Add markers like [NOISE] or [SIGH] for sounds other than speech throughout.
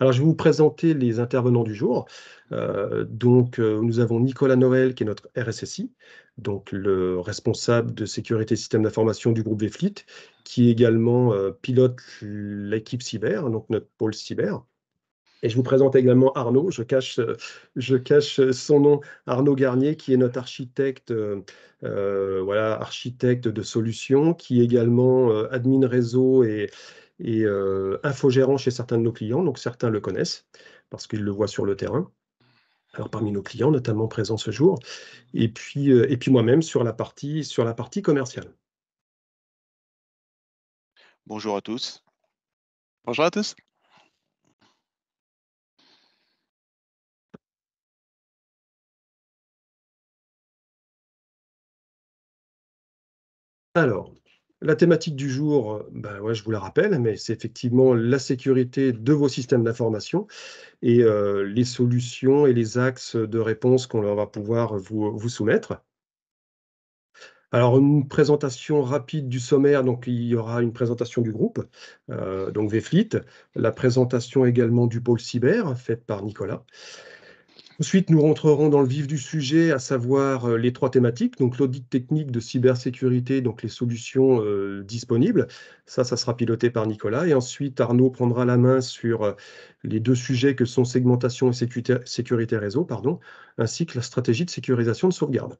Alors, je vais vous présenter les intervenants du jour. Euh, donc, euh, nous avons Nicolas Noël, qui est notre RSSI, donc le responsable de sécurité système d'information du groupe VFLIT, qui également euh, pilote l'équipe cyber, donc notre pôle cyber. Et je vous présente également Arnaud, je cache, je cache son nom, Arnaud Garnier, qui est notre architecte, voilà, architecte de solutions, qui est également admin réseau et, et euh, infogérant chez certains de nos clients, donc certains le connaissent parce qu'ils le voient sur le terrain. Alors parmi nos clients, notamment présents ce jour, et puis, euh, et puis moi-même sur la partie sur la partie commerciale. Bonjour à tous. Bonjour à tous. Alors, la thématique du jour, euh, ben ouais, je vous la rappelle, mais c'est effectivement la sécurité de vos systèmes d'information et euh, les solutions et les axes de réponse qu'on va pouvoir vous, soumettre. Alors, une présentation rapide du sommaire. Donc, il y aura une présentation du groupe, euh, donc VFLIT, la présentation également du pôle cyber, faite par Nicolas. Ensuite, nous rentrerons dans le vif du sujet, à savoir euh, les trois thématiques, donc l'audit technique de cybersécurité, donc les solutions euh, disponibles. Ça, ça sera piloté par Nicolas. Et ensuite, Arnaud prendra la main sur euh, les deux sujets que sont segmentation et sécurité, réseau, pardon, ainsi que la stratégie de sécurisation de sauvegarde.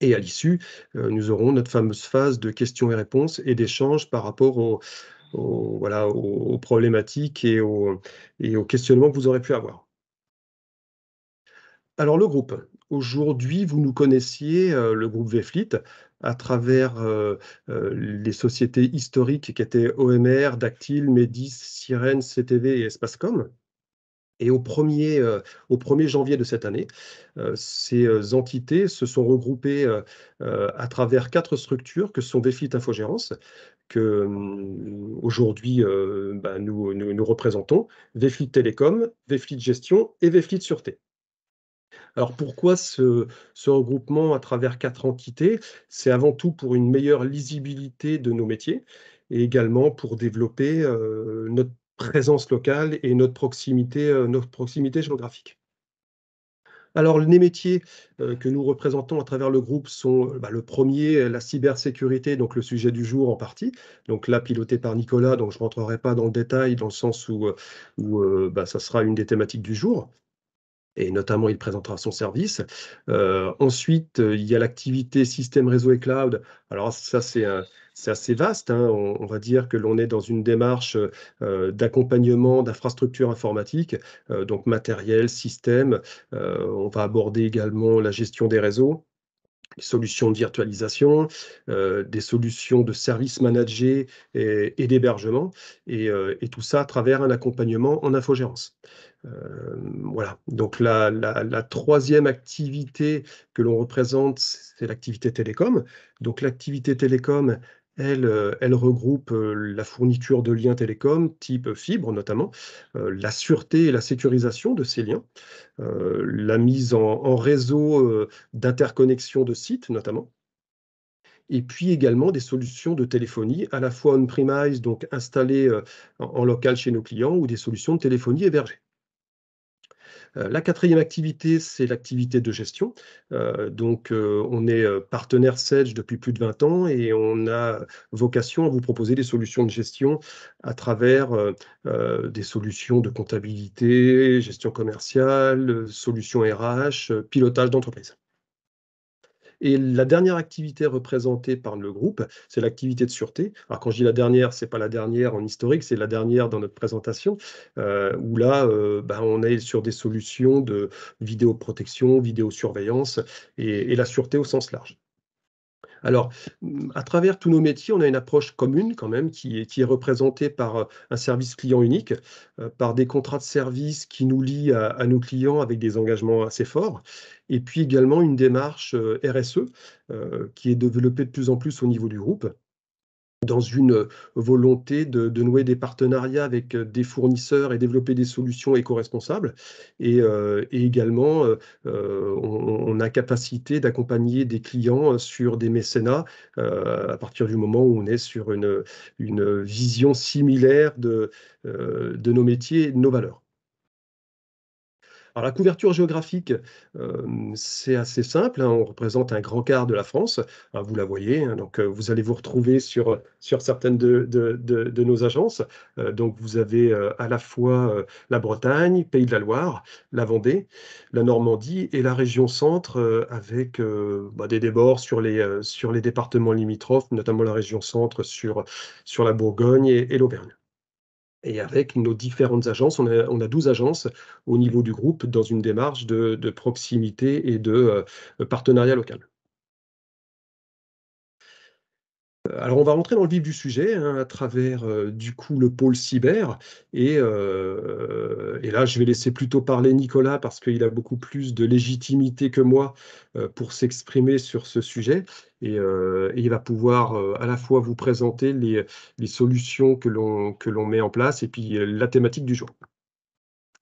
Et à l'issue, nous aurons notre fameuse phase de questions et réponses et d'échanges par rapport aux, voilà, problématiques et aux questionnements que vous aurez pu avoir. Alors le groupe, aujourd'hui vous nous connaissiez, euh, le groupe Vflit à travers euh, euh, les sociétés historiques qui étaient OMR, Dactyl, Medis, Sirène, CTV et Espacecom. Et au 1er, janvier de cette année, ces entités se sont regroupées à travers quatre structures que sont VFLIT Infogérance, que hum, aujourd'hui bah, nous, nous, représentons, VFLIT Télécom, VFLIT Gestion et VFLIT Sûreté. Alors pourquoi ce, regroupement à travers quatre entités C'est avant tout pour une meilleure lisibilité de nos métiers et également pour développer euh, notre présence locale et notre proximité, euh, géographique. Alors, les métiers euh, que nous représentons à travers le groupe sont bah, le premier, la cybersécurité, donc le sujet du jour en partie. Donc là, piloté par Nicolas, donc je ne rentrerai pas dans le détail dans le sens où, bah, ça sera une des thématiques du jour et notamment il présentera son service. Euh, ensuite, euh, il y a l'activité système réseau et cloud. Alors ça, c'est assez vaste. Hein. On, va dire que l'on est dans une démarche euh, d'accompagnement d'infrastructures informatiques, donc matériel, système. on va aborder également la gestion des réseaux, des solutions de virtualisation, euh, des solutions de services managés et, d'hébergement, euh, et, tout ça à travers un accompagnement en infogérance. Euh, voilà, donc la, troisième activité que l'on représente, c'est l'activité télécom. Donc l'activité télécom, euh, elle, regroupe euh, la fourniture de liens télécoms, type fibre notamment, euh, la sûreté et la sécurisation de ces liens, la mise en, en réseau d'interconnexion de sites notamment, et puis également des solutions de téléphonie, à la fois on-premise, donc installées en local chez nos clients, ou des solutions de téléphonie hébergées. Euh, la quatrième activité, c'est l'activité de gestion. Euh, donc, euh, on est partenaire Sedge depuis plus de 20 ans et on a vocation à vous proposer des solutions de gestion à travers des solutions de comptabilité, gestion commerciale, solutions RH, pilotage d'entreprise. Et la dernière activité représentée par le groupe, c'est l'activité de sûreté. Alors quand je dis la dernière, c'est pas la dernière en historique, c'est la dernière dans notre présentation, euh, où là, euh, bah, on est sur des solutions de vidéoprotection, vidéosurveillance et la sûreté au sens large. Alors, à travers tous nos métiers, on a une approche commune quand même qui est, représentée par euh, un service client unique, euh, par des contrats de service qui nous lient à, nos clients avec des engagements assez forts et puis également une démarche euh, RSE qui est développée de plus en plus au niveau du groupe dans une volonté de, nouer des partenariats avec euh, des fournisseurs et développer des solutions éco-responsables. Et, euh, également, euh, on, a capacité d'accompagner des clients sur des mécénats à partir du moment où on est sur une, vision similaire de, de nos métiers et de nos valeurs. Alors la couverture géographique, euh, c'est assez simple. Hein, on représente un grand quart de la France. Ah, vous la voyez. Hein, donc euh, vous allez vous retrouver sur, sur certaines de, nos agences. Euh, donc vous avez à la fois la Bretagne, Pays de la Loire, la Vendée, la Normandie et la région centre avec bah, des débords sur les, sur les départements limitrophes, notamment la région centre sur, sur la Bourgogne et l'Auvergne et avec nos différentes agences. On a, 12 agences au niveau du groupe dans une démarche de, proximité et de euh, partenariat local. Euh, alors on va rentrer dans le vif du sujet hein, à travers euh, du coup le pôle cyber euh, et, là je vais laisser plutôt parler Nicolas parce qu'il a beaucoup plus de légitimité que moi pour s'exprimer sur ce sujet et, il va pouvoir à la fois vous présenter les, solutions que l'on met en place et puis la thématique du jour.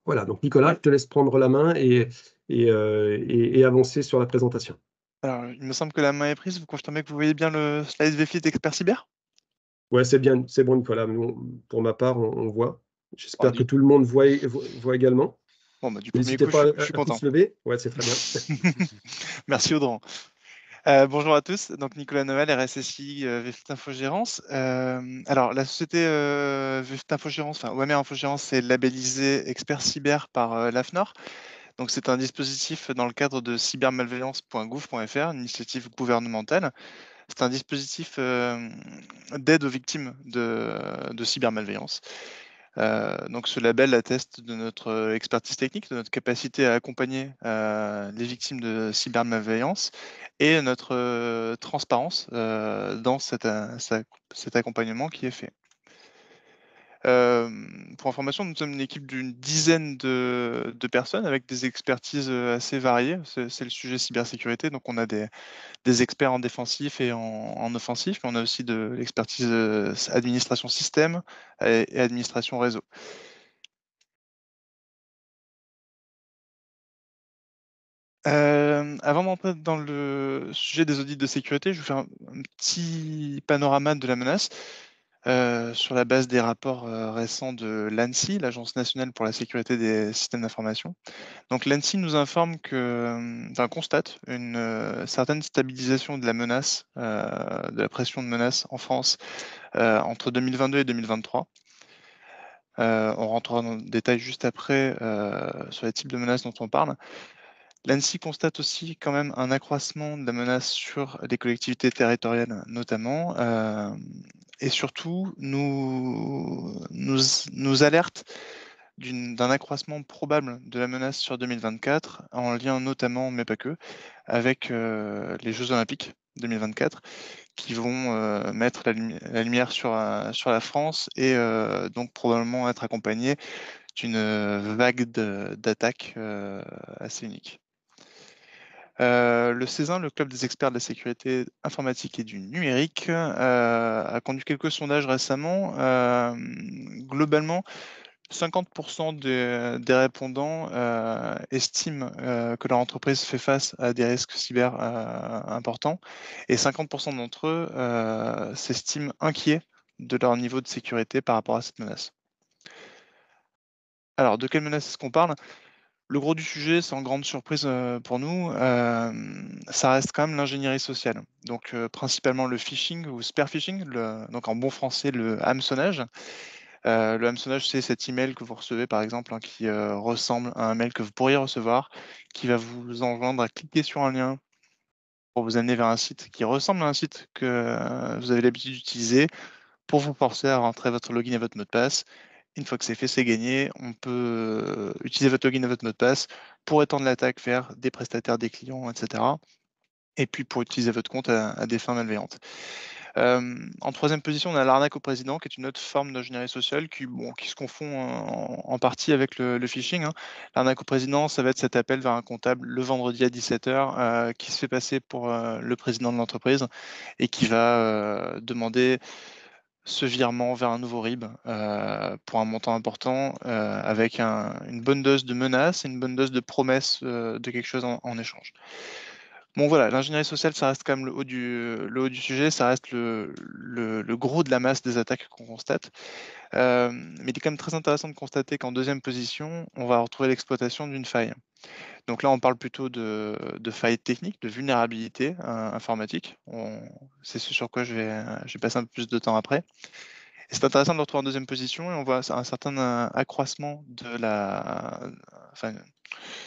Voilà donc Nicolas je te laisse prendre la main et, et avancer sur la présentation. Alors, il me semble que la main est prise. Vous confirmez que vous voyez bien le slide VFit Expert Cyber Ouais, c'est bien, c'est bon, Nicolas. pour ma part, on, voit. J'espère ah, que tout le monde voit, également. Bon, bah, du coup, pas je, suis content. lever. Ouais, c'est très bien. [LAUGHS] [LAUGHS] Merci Audran. Euh, bonjour à tous, donc Nicolas Noël, RSSI euh, Infogérance. Euh, alors, la société euh, VFT Infogérance, enfin OMR Infogérance, est labellisée expert cyber par l'AFNOR c'est un dispositif dans le cadre de cybermalveillance.gouv.fr, une initiative gouvernementale. C'est un dispositif euh, d'aide aux victimes de, cybermalveillance. Euh, donc ce label atteste de notre euh, expertise technique, de notre capacité à accompagner les victimes de cybermalveillance et notre transparence dans cet accompagnement qui est fait. Euh, pour information, nous sommes une équipe d'une dizaine de, personnes avec des expertises euh, assez variées. C'est le sujet cybersécurité, donc on a des, experts en défensif et en, offensif, mais on a aussi de l'expertise euh, administration système et, administration réseau. avant d'entrer dans le sujet des audits de sécurité, je vais vous faire un petit panorama de la menace. Euh, sur la base des rapports euh, récents de l'ANSI, l'Agence nationale pour la sécurité des systèmes d'information. Donc l'ANSI nous informe que, euh, constate une certaine stabilisation de la menace, de la pression de menace en France entre 2022 et 2023. on rentrera dans le détail juste après sur les types de menaces dont on parle. L'ANSI constate aussi quand même un accroissement de la menace sur les collectivités territoriales notamment, euh, et surtout nous, nous, alerte d'un accroissement probable de la menace sur 2024, en lien notamment, mais pas que, avec euh, les Jeux olympiques 2024, qui vont euh, mettre la, lumière sur, sur la France et donc probablement être accompagnés d'une vague d'attaques assez unique. Euh, le CESIN, le club des experts de la sécurité informatique et du numérique, euh, a conduit quelques sondages récemment. Euh, globalement, 50% des répondants estiment que leur entreprise fait face à des risques cyber importants et 50% d'entre eux s'estiment inquiets de leur niveau de sécurité par rapport à cette menace. Alors, de quelle menace est-ce qu'on parle le gros du sujet, sans grande surprise euh, pour nous, euh, ça reste quand même l'ingénierie sociale. Donc euh, principalement le phishing ou spear phishing, donc en bon français le hameçonnage. le hameçonnage, c'est cet email que vous recevez par exemple hein, qui ressemble à un mail que vous pourriez recevoir, qui va vous enjoindre à cliquer sur un lien pour vous amener vers un site qui ressemble à un site que vous avez l'habitude d'utiliser pour vous forcer à rentrer votre login et votre mot de passe une fois que c'est fait, c'est gagné. On peut euh, utiliser votre login et votre mot de passe pour étendre l'attaque vers des prestataires, des clients, etc. Et puis pour utiliser votre compte à, des fins malveillantes. Euh, en troisième position, on a l'arnaque au président, qui est une autre forme d'ingénierie sociale qui, se confond euh, en, partie avec le, phishing. Hein. L'arnaque au président, ça va être cet appel vers un comptable le vendredi à 17h qui se fait passer pour le président de l'entreprise et qui va demander ce virement vers un nouveau RIB euh, pour un montant important euh, avec une bonne dose de menaces et une bonne dose de promesses euh, de quelque chose en échange. Bon voilà, l'ingénierie sociale, ça reste quand même le haut du, sujet, ça reste le, gros de la masse des attaques qu'on constate. Euh, mais il est quand même très intéressant de constater qu'en deuxième position, on va retrouver l'exploitation d'une faille. Donc là, on parle plutôt de, de failles techniques, de vulnérabilité hein, informatique. C'est ce sur quoi je vais passer un peu plus de temps après c'est intéressant de le retrouver en deuxième position et on voit un certain euh, accroissement de la. Enfin,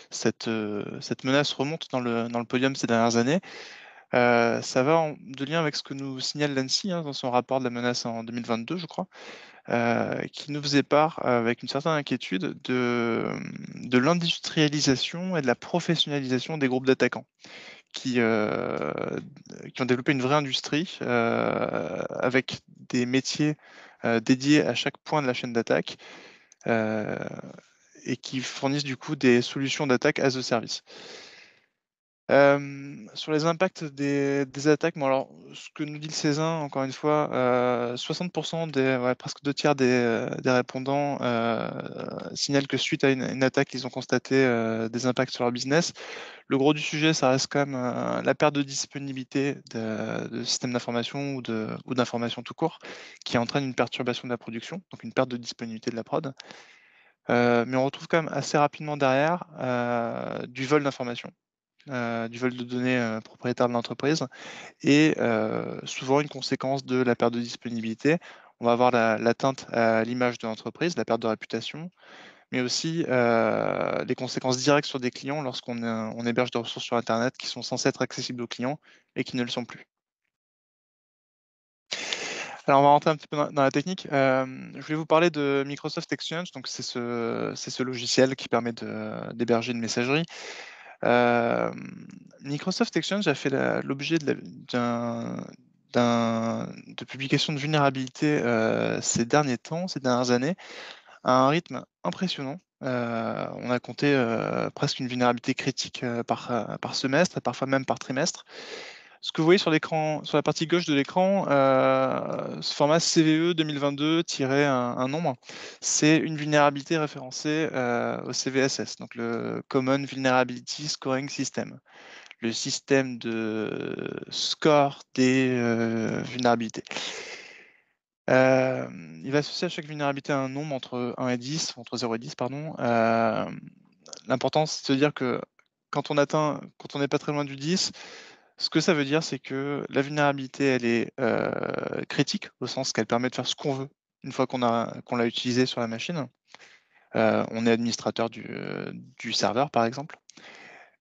cette, euh, cette menace remonte dans le, podium ces dernières années. Euh, ça va de lien avec ce que nous signale l'ANSI hein, dans son rapport de la menace en 2022, je crois, qui nous faisait part avec une certaine inquiétude de, de l'industrialisation et de la professionnalisation des groupes d'attaquants. Qui, qui, ont développé une vraie industrie avec des métiers euh, dédiés à chaque point de la chaîne d'attaque euh, et qui fournissent du coup des solutions d'attaque as a service. Euh, sur les impacts des, attaques, alors, ce que nous dit le César, encore une fois, 60% euh, des, presque deux tiers des, euh, répondants signalent que suite à une, attaque, ils ont constaté des impacts sur leur business. Le gros du sujet, ça reste quand même la perte de disponibilité de, systèmes d'information ou, de, ou d'information tout court, qui entraîne une perturbation de la production, donc une perte de disponibilité de la prod. mais on retrouve quand même assez rapidement derrière du vol d'informations. Euh, du vol de données euh, propriétaire de l'entreprise et euh, souvent une conséquence de la perte de disponibilité. On va avoir l'atteinte à l'image de l'entreprise, la perte de réputation, mais aussi des conséquences directes sur des clients lorsqu'on héberge des ressources sur Internet qui sont censées être accessibles aux clients et qui ne le sont plus. Alors, on va rentrer un petit peu dans, la technique. je voulais vous parler de Microsoft Exchange. Donc, c'est ce, logiciel qui permet d'héberger une messagerie. Euh, Microsoft Exchange a fait l'objet de publications de vulnérabilité euh, ces derniers temps, ces dernières années, à un rythme impressionnant. Euh, on a compté presque une vulnérabilité critique par, par semestre parfois même par trimestre. Ce que vous voyez sur la partie gauche de l'écran, euh, ce format CVE 2022-1 un nombre, c'est une vulnérabilité référencée euh, au CVSS, donc le Common Vulnerability Scoring System, le système de score des euh, vulnérabilités. il va associer à chaque vulnérabilité un nombre entre 1 et 10, entre 0 et 10, pardon. L'important, c'est de se dire que quand on atteint, quand on n'est pas très loin du 10, ce que ça veut dire, c'est que la vulnérabilité, elle est euh, critique, au sens qu'elle permet de faire ce qu'on veut une fois qu'on l'a utilisée sur la machine. Euh, on est administrateur euh, du, serveur, par exemple.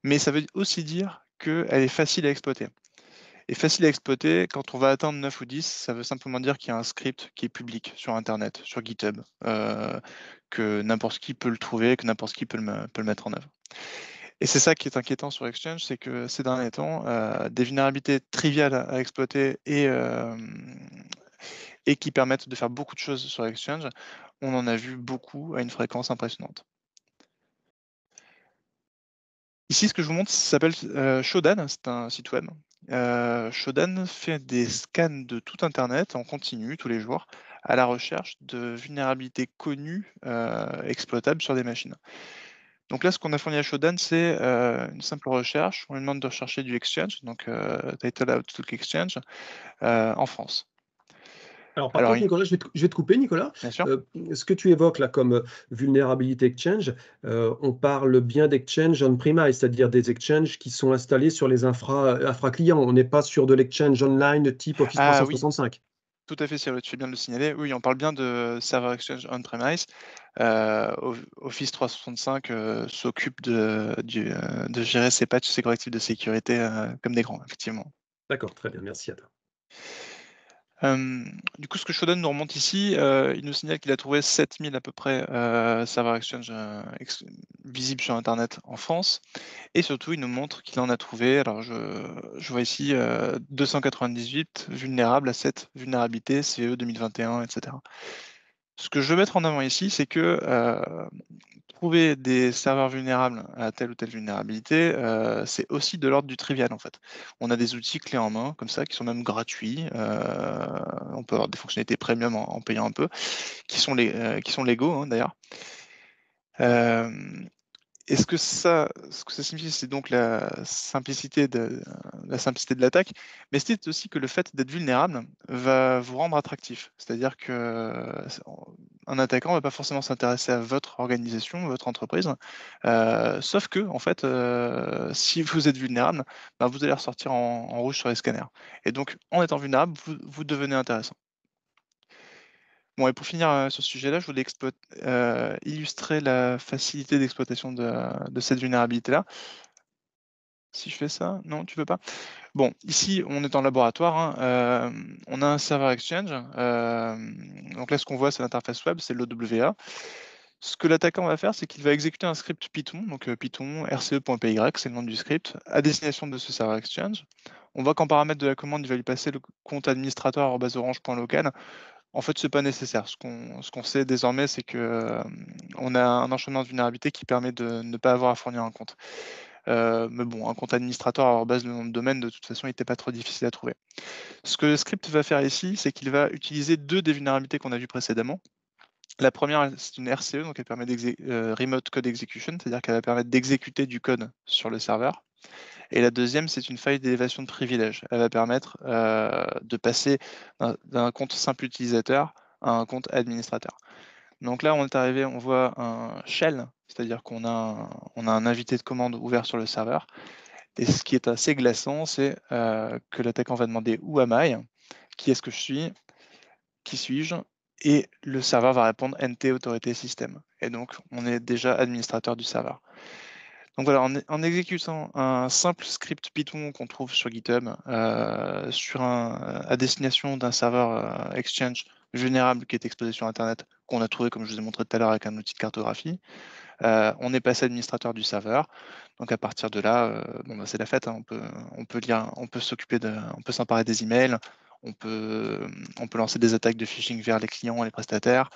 Mais ça veut aussi dire qu'elle est facile à exploiter. Et facile à exploiter, quand on va atteindre 9 ou 10, ça veut simplement dire qu'il y a un script qui est public sur Internet, sur GitHub, que n'importe qui peut le trouver, que n'importe qui peut le mettre en œuvre. Et c'est ça qui est inquiétant sur Exchange, c'est que ces derniers temps, euh, des vulnérabilités triviales à exploiter euh, et, qui permettent de faire beaucoup de choses sur Exchange, on en a vu beaucoup à une fréquence impressionnante. Ici, ce que je vous montre, s'appelle euh, Shodan, c'est un site web. Shodan fait des scans de tout Internet en continu tous les jours à la recherche de vulnérabilités connues exploitables sur des machines. Donc là, ce qu'on a fourni à Shodan, c'est euh, une simple recherche. On lui demande de rechercher du exchange, donc euh, Title Outlook Exchange, euh, en France. Alors, par contre, Nicolas, je vais, te, couper, Nicolas. ce que tu évoques là comme vulnérabilité exchange, on parle bien d'exchange on-premise, c'est-à-dire des exchanges qui sont installés sur les infra, infra clients. On n'est pas sur de l'exchange online type Office 365. Ah tout à fait, sur tu fais bien de le signaler. Oui, on parle bien de Server Exchange On-Premise. Euh, Office 365 euh, s'occupe de, euh, de, gérer ses patchs, ses correctifs de sécurité comme des grands, effectivement. D'accord, très bien, merci à toi. Euh, du coup, ce que Shodan nous remonte ici, euh, il nous signale qu'il a trouvé 7000 à peu près euh, serveurs Exchange euh, visibles sur Internet en France. Et surtout, il nous montre qu'il en a trouvé, alors je, je vois ici, 298 vulnérables à cette vulnérabilité CE 2021, etc. Ce que je veux mettre en avant ici, c'est que trouver des serveurs vulnérables à telle ou telle vulnérabilité, euh, c'est aussi de l'ordre du trivial en fait. On a des outils clés en main comme ça qui sont même gratuits. Euh, on peut avoir des fonctionnalités premium en, payant un peu, qui sont, les, euh, qui sont légaux hein, d'ailleurs est-ce que ça, ce que ça signifie, c'est donc la simplicité de la simplicité de l'attaque, mais c'est aussi que le fait d'être vulnérable va vous rendre attractif. C'est-à-dire qu'un euh, attaquant ne va pas forcément s'intéresser à votre organisation, votre entreprise, euh, sauf que en fait, euh, [LAUGHS] si vous êtes vulnérable, ben, vous allez ressortir en, rouge sur les scanners. Et donc, en étant vulnérable, vous devenez intéressant. Bon, et pour finir euh, sur ce sujet-là, je voulais euh, illustrer la facilité d'exploitation de, cette vulnérabilité-là. Si je fais ça, non, tu veux pas. Bon, ici, on est en laboratoire. Hein, euh, on a un serveur Exchange. donc là, ce qu'on voit, c'est l'interface web, c'est l'OWA. Ce que l'attaquant va faire, c'est qu'il va exécuter un script Python, donc Python rce.py, c'est le nom du script, à destination de ce serveur Exchange. On voit qu'en paramètre de la commande, il va lui passer le compte administrateur.orange.local. En fait, ce n'est pas nécessaire. Ce qu'on sait désormais, c'est qu'on euh, a un enchaînement de vulnérabilités qui permet de ne pas avoir à fournir un compte. Euh, mais bon, un compte administrateur à base de nom de domaine, de toute façon, il n'était pas trop difficile à trouver. Ce que le script va faire ici, c'est qu'il va utiliser deux des vulnérabilités qu'on a vues précédemment. La première, c'est une RCE, donc elle permet euh, Remote Code Execution, c'est-à-dire qu'elle va permettre d'exécuter du code sur le serveur. Et la deuxième, c'est une faille d'élévation de privilèges. Elle va permettre euh, de passer d'un compte simple utilisateur à un compte administrateur. Donc là, on est arrivé, on voit un shell, c'est-à-dire qu'on a, a un invité de commande ouvert sur le serveur. Et ce qui est assez glaçant, c'est euh, que l'attaquant va demander où am I, qui est-ce que je suis, qui suis-je, et le serveur va répondre NT autorité système. Et donc, on est déjà administrateur du serveur en, exécutant un simple script Python qu'on trouve sur GitHub euh, sur euh, à destination d'un serveur euh, Exchange vulnérable qui est exposé sur Internet, qu'on a trouvé, comme je vous ai montré tout à l'heure, avec un outil de cartographie, on est passé administrateur du serveur. Donc à partir de là, bah, c'est la fête. Hein. On peut, s'occuper s'emparer des emails, on on peut lancer des attaques de phishing vers les clients et les prestataires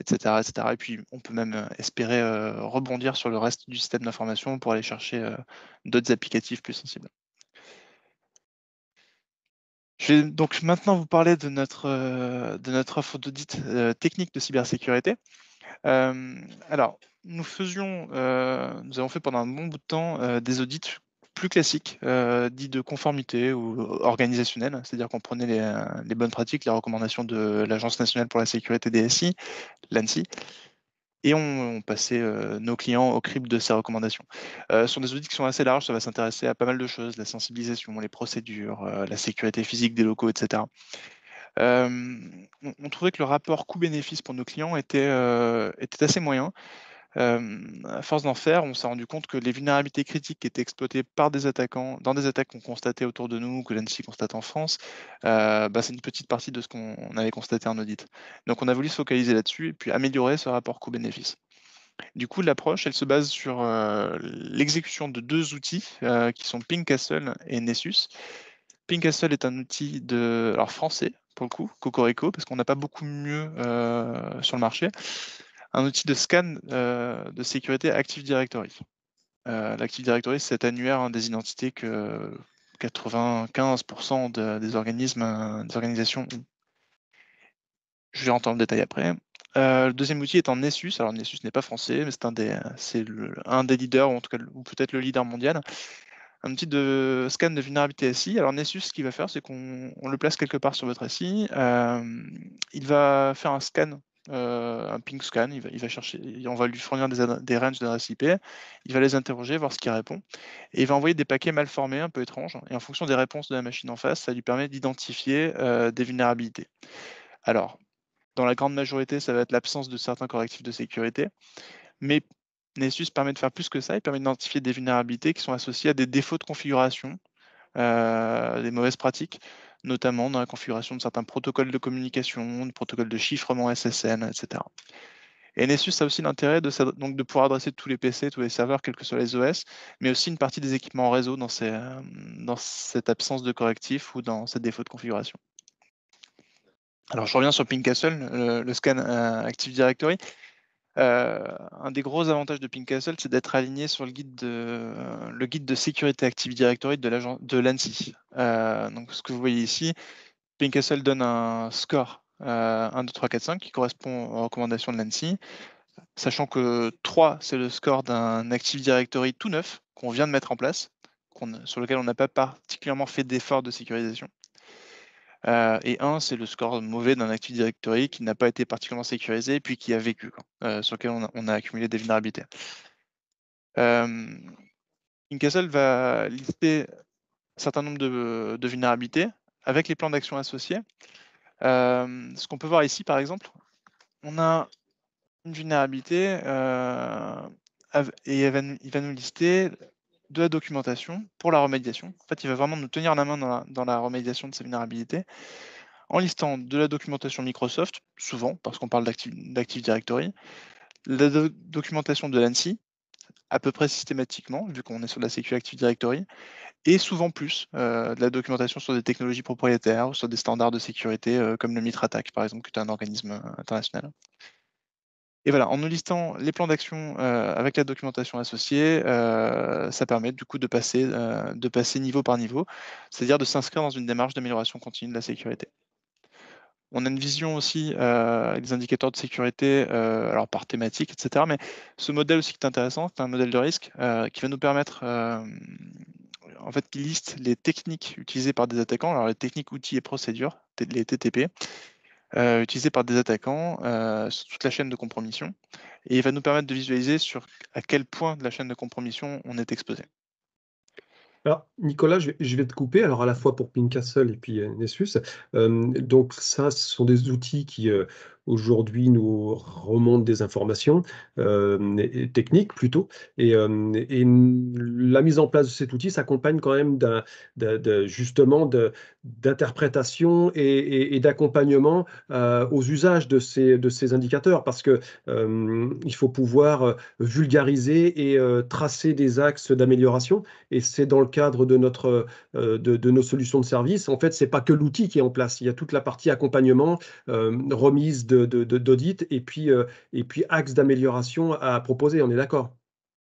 etc., etc. Et puis, on peut même euh, espérer euh, rebondir sur le reste du système d'information pour aller chercher euh, d'autres applicatifs plus sensibles. Je vais donc maintenant vous parler de notre, de notre offre d'audit technique de cybersécurité. alors, nous faisions, nous avons fait pendant un bon bout de temps des audits plus classique, euh, dit de conformité ou euh, organisationnelle, c'est-à-dire qu'on prenait euh, les, bonnes pratiques, les recommandations de l'Agence nationale pour la sécurité des SI, l'ANSI, et on, passait nos clients au crible de ces recommandations. ce sont des outils qui sont assez larges, ça va s'intéresser à pas mal de choses, la sensibilisation, les procédures, la sécurité physique des locaux, etc. On, trouvait que le rapport coût-bénéfice pour nos clients était assez moyen à force d'en faire, on s'est rendu compte que les vulnérabilités critiques qui étaient exploitées par des attaquants, dans des attaques qu'on constatait autour de nous, que l'ANSI constate en France, bah, c'est une petite partie de ce qu'on avait constaté en audit. Donc on a voulu se focaliser là-dessus et puis améliorer ce rapport coût-bénéfice. Du coup, l'approche, elle se base sur l'exécution de deux outils qui sont Castle et Nessus. Castle est un outil de, alors, français, pour le coup, Cocorico, parce qu'on n'a pas beaucoup mieux sur le marché, un outil de scan euh, de sécurité Active Directory. Euh, L'Active Directory, c'est cet annuaire hein, des identités que 95% des organismes, euh, des organisations je vais entendre le détail après. le deuxième outil est en Nessus. Alors Nessus n'est pas français, mais c'est un des, un des leaders, ou en tout cas, ou peut-être le leader mondial. Un outil de scan de vulnérabilité SI. Alors Nessus, ce qu'il va faire, c'est qu'on le place quelque part sur votre SI. il va faire un scan euh, un ping scan, il va, chercher, on va lui fournir des, des ranges d'adresses IP, il va les interroger, voir ce qu'il répond, et il va envoyer des paquets mal formés, un peu étranges, et en fonction des réponses de la machine en face, ça lui permet d'identifier euh, des vulnérabilités. Alors, dans la grande majorité, ça va être l'absence de certains correctifs de sécurité, mais Nessus permet de faire plus que ça, il permet d'identifier des vulnérabilités qui sont associées à des défauts de configuration, euh, des mauvaises pratiques, notamment dans la configuration de certains protocoles de communication, de protocoles de chiffrement SSN, etc. Et Nessus a aussi l'intérêt de, de pouvoir adresser tous les PC, tous les serveurs, quels que soient les OS, mais aussi une partie des équipements en réseau euh, dans, cette absence de correctif ou dans ces défauts de configuration. Alors, je reviens sur Pink le, le scan euh, Active Directory. Euh, un des gros avantages de Pink Castle, c'est d'être aligné sur le guide de, sécurité Active Directory de l'ANSI. Euh, donc, ce que vous voyez ici, Pink Castle donne un score 1, 2, 3, 4, 5 qui correspond aux recommandations de l'ANSI, sachant que 3, c'est le score d'un Active Directory tout neuf qu'on vient de mettre en place, sur lequel on n'a pas particulièrement fait d'efforts de sécurisation. Euh, et un, c'est le score mauvais d'un Active Directory qui n'a pas été particulièrement sécurisé, puis qui a vécu, euh, sur lequel on a, accumulé des vulnérabilités. Euh, Incastle va lister un certain nombre de, vulnérabilités avec les plans d'action associés. Euh, ce qu'on peut voir ici, par exemple, on a une vulnérabilité et il va nous lister de la documentation pour la remédiation. En fait, il va vraiment nous tenir la main dans la, remédiation de ces vulnérabilités en listant de la documentation Microsoft, souvent, parce qu'on parle d'Active Directory, la documentation de l'ANSI, à peu près systématiquement, vu qu'on est sur la sécurité Active Directory, et souvent plus euh, de la documentation sur des technologies propriétaires ou sur des standards de sécurité euh, comme le MITRE ATT&CK, par exemple, qui est un organisme euh, international. Et voilà, en nous listant les plans d'action euh, avec la documentation associée, euh, ça permet du coup de passer, euh, de passer niveau par niveau, c'est-à-dire de s'inscrire dans une démarche d'amélioration continue de la sécurité. On a une vision aussi des indicateurs de sécurité, alors par thématique, etc. Mais ce modèle aussi qui est intéressant, c'est un modèle de risque qui va nous permettre en fait, qui liste les techniques utilisées par des attaquants, alors les techniques, outils et procédures, les TTP, euh, utilisé par des attaquants euh, sur toute la chaîne de compromission. Et il va nous permettre de visualiser sur à quel point de la chaîne de compromission on est exposé. Alors, Nicolas, je, vais te couper, alors à la fois pour Pincastle et puis euh, Nessus. donc, ça, ce sont des outils qui Aujourd'hui, nous remontent des informations euh, techniques plutôt. Euh, et, la mise en place de cet outil s'accompagne quand même d'un, justement d'interprétation et, d'accompagnement euh, aux usages de ces, de ces indicateurs parce qu'il faut pouvoir vulgariser et tracer des axes d'amélioration. Et c'est dans le cadre de, notre, de, de nos solutions de service. En fait, ce n'est pas que l'outil qui est en place. Il y a toute la partie accompagnement, remise de d'audit et, puis euh, et puis axe d'amélioration à proposer, on est d'accord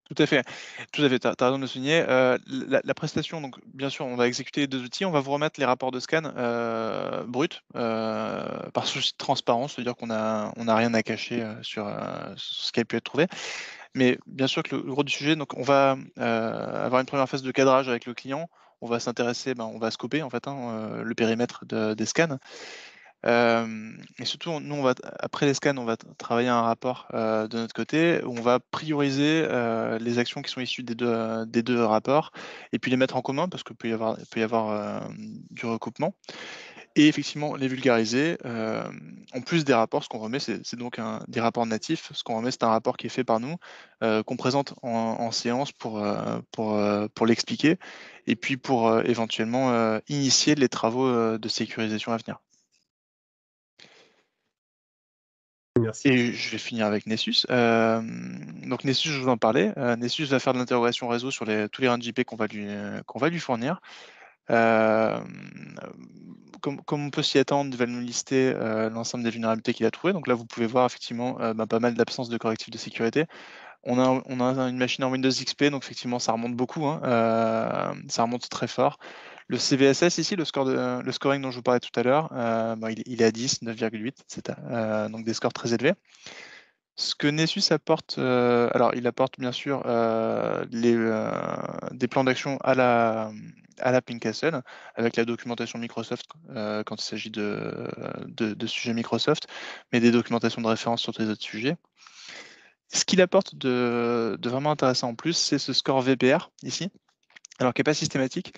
tout à fait, tout à fait. Tu as, raison de le souligner. Euh, la, prestation, donc bien sûr, on va exécuter les deux outils. On va vous remettre les rapports de scan euh, bruts euh, par souci de transparence, c'est-à-dire qu'on n'a on a rien à cacher sur, ce qui a pu être trouvé. Mais bien sûr que le, gros du sujet, donc on va avoir une première phase de cadrage avec le client. On va s'intéresser, ben, on va scoper en fait hein, le périmètre des scans et surtout, nous, on va, après les scans, on va travailler un rapport de notre côté où on va prioriser les actions qui sont issues des deux, rapports et puis les mettre en commun parce qu'il peut y avoir, du recoupement. Et effectivement, les vulgariser. en plus des rapports, ce qu'on remet, c'est donc des rapports natifs. Ce qu'on remet, c'est un rapport qui est fait par nous, qu'on présente en, séance pour l'expliquer et puis pour éventuellement initier les travaux de sécurisation à venir. Merci. Et je vais finir avec Nessus. Euh, donc Nessus, je vous en parlais. Euh, Nessus va faire de l'interrogation réseau sur tous les rangs JP euh, qu'on va, lui, fournir. comme, on peut s'y attendre, il va nous lister l'ensemble des vulnérabilités qu'il a trouvées. Donc là, vous pouvez voir effectivement bah, pas mal d'absence de correctifs de sécurité. On a, une machine en Windows XP, donc effectivement, ça remonte beaucoup. Hein. ça remonte très fort. Le CVSS ici, le, scoring dont je vous parlais tout à l'heure, euh, bah, il, est à 10, 9,8, etc. donc des scores très élevés. Ce que Nessus apporte, euh, alors il apporte bien sûr euh, des plans d'action à la, à la avec la documentation Microsoft quand il s'agit de, de, sujets Microsoft, mais des documentations de référence sur tous les autres sujets. Ce qu'il apporte de, de, vraiment intéressant en plus, c'est ce score VPR ici, alors qui n'est pas systématique,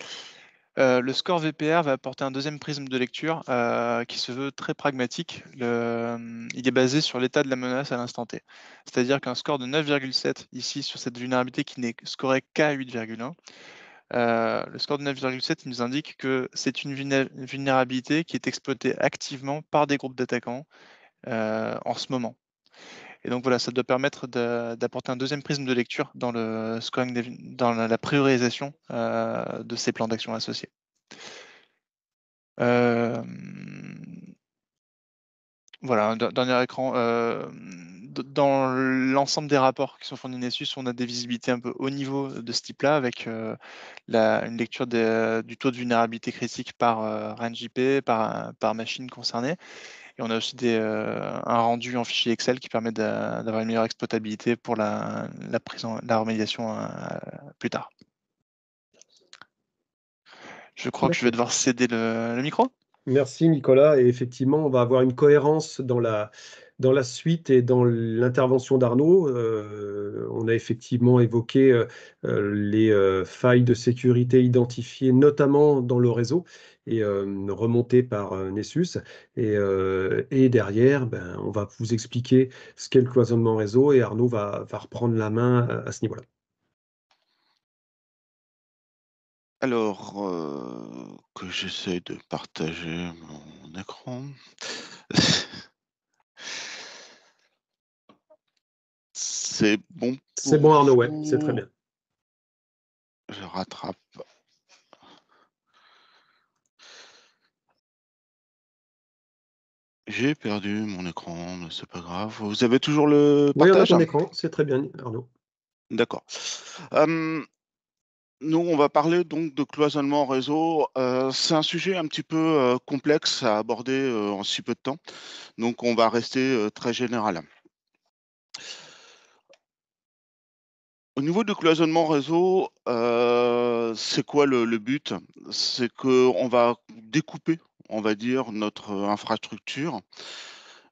euh, le score VPR va apporter un deuxième prisme de lecture euh, qui se veut très pragmatique. il est basé sur l'état de la menace à l'instant T. C'est-à-dire qu'un score de 9,7 ici sur cette vulnérabilité qui n'est scorée qu'à 8,1, euh, le score de 9,7 nous indique que c'est une vulnérabilité qui est exploitée activement par des groupes d'attaquants en ce moment. Et donc voilà, ça doit permettre d'apporter un deuxième prisme de lecture dans le scoring, dans la priorisation euh, de ces plans d'action associés. Euh, voilà, dernier écran. Euh, dans l'ensemble des rapports qui sont fournis Nessus, on a des visibilités un peu au niveau de ce type-là, avec une lecture du taux de vulnérabilité critique par euh, par machine concernée. Et on a aussi euh, un rendu en fichier Excel qui permet d'avoir une meilleure exploitabilité pour la, la remédiation euh, plus tard. Je crois que je vais devoir céder le micro. Merci Nicolas. Et effectivement, on va avoir une cohérence dans la, dans la suite et dans l'intervention d'Arnaud, euh, on a effectivement évoqué euh, euh, les failles de sécurité identifiées, notamment dans le réseau et remontées par Nessus. Et, derrière, ben, on va vous expliquer ce qu'est le cloisonnement réseau et Arnaud va, reprendre la main à, ce niveau-là. Alors, que j'essaie de partager mon écran. [LAUGHS] C'est bon. C'est bon, Arnaud, c'est très bien. Je rattrape. J'ai perdu mon écran, mais c'est pas grave. Vous avez toujours le partage Oui, on a hein écran, c'est très bien, Arnaud. D'accord. Euh, nous, on va parler donc de cloisonnement réseau. Euh, c'est un sujet un petit peu euh, complexe à aborder en si peu de temps, donc on va rester très général. Au niveau du cloisonnement réseau, euh, c'est quoi le, but C'est qu'on va découper, on va dire, notre euh, infrastructure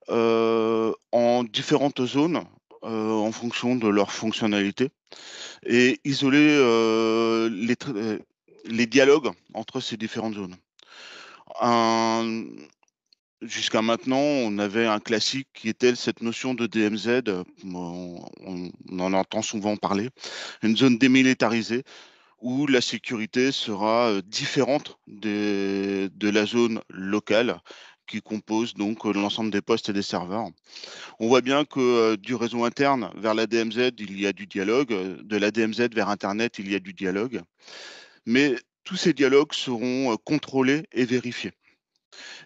euh, en différentes zones en fonction de leur fonctionnalité et isoler les, les dialogues entre ces différentes zones. Jusqu'à maintenant, on avait un classique qui était cette notion de DMZ, on, en entend souvent parler, une zone démilitarisée où la sécurité sera euh, différente de, la zone locale qui compose donc euh, l'ensemble des postes et des serveurs. On voit bien que euh, du réseau interne vers la DMZ, il y a du dialogue, de la DMZ vers Internet, il y a du dialogue, mais tous ces dialogues seront contrôlés et vérifiés.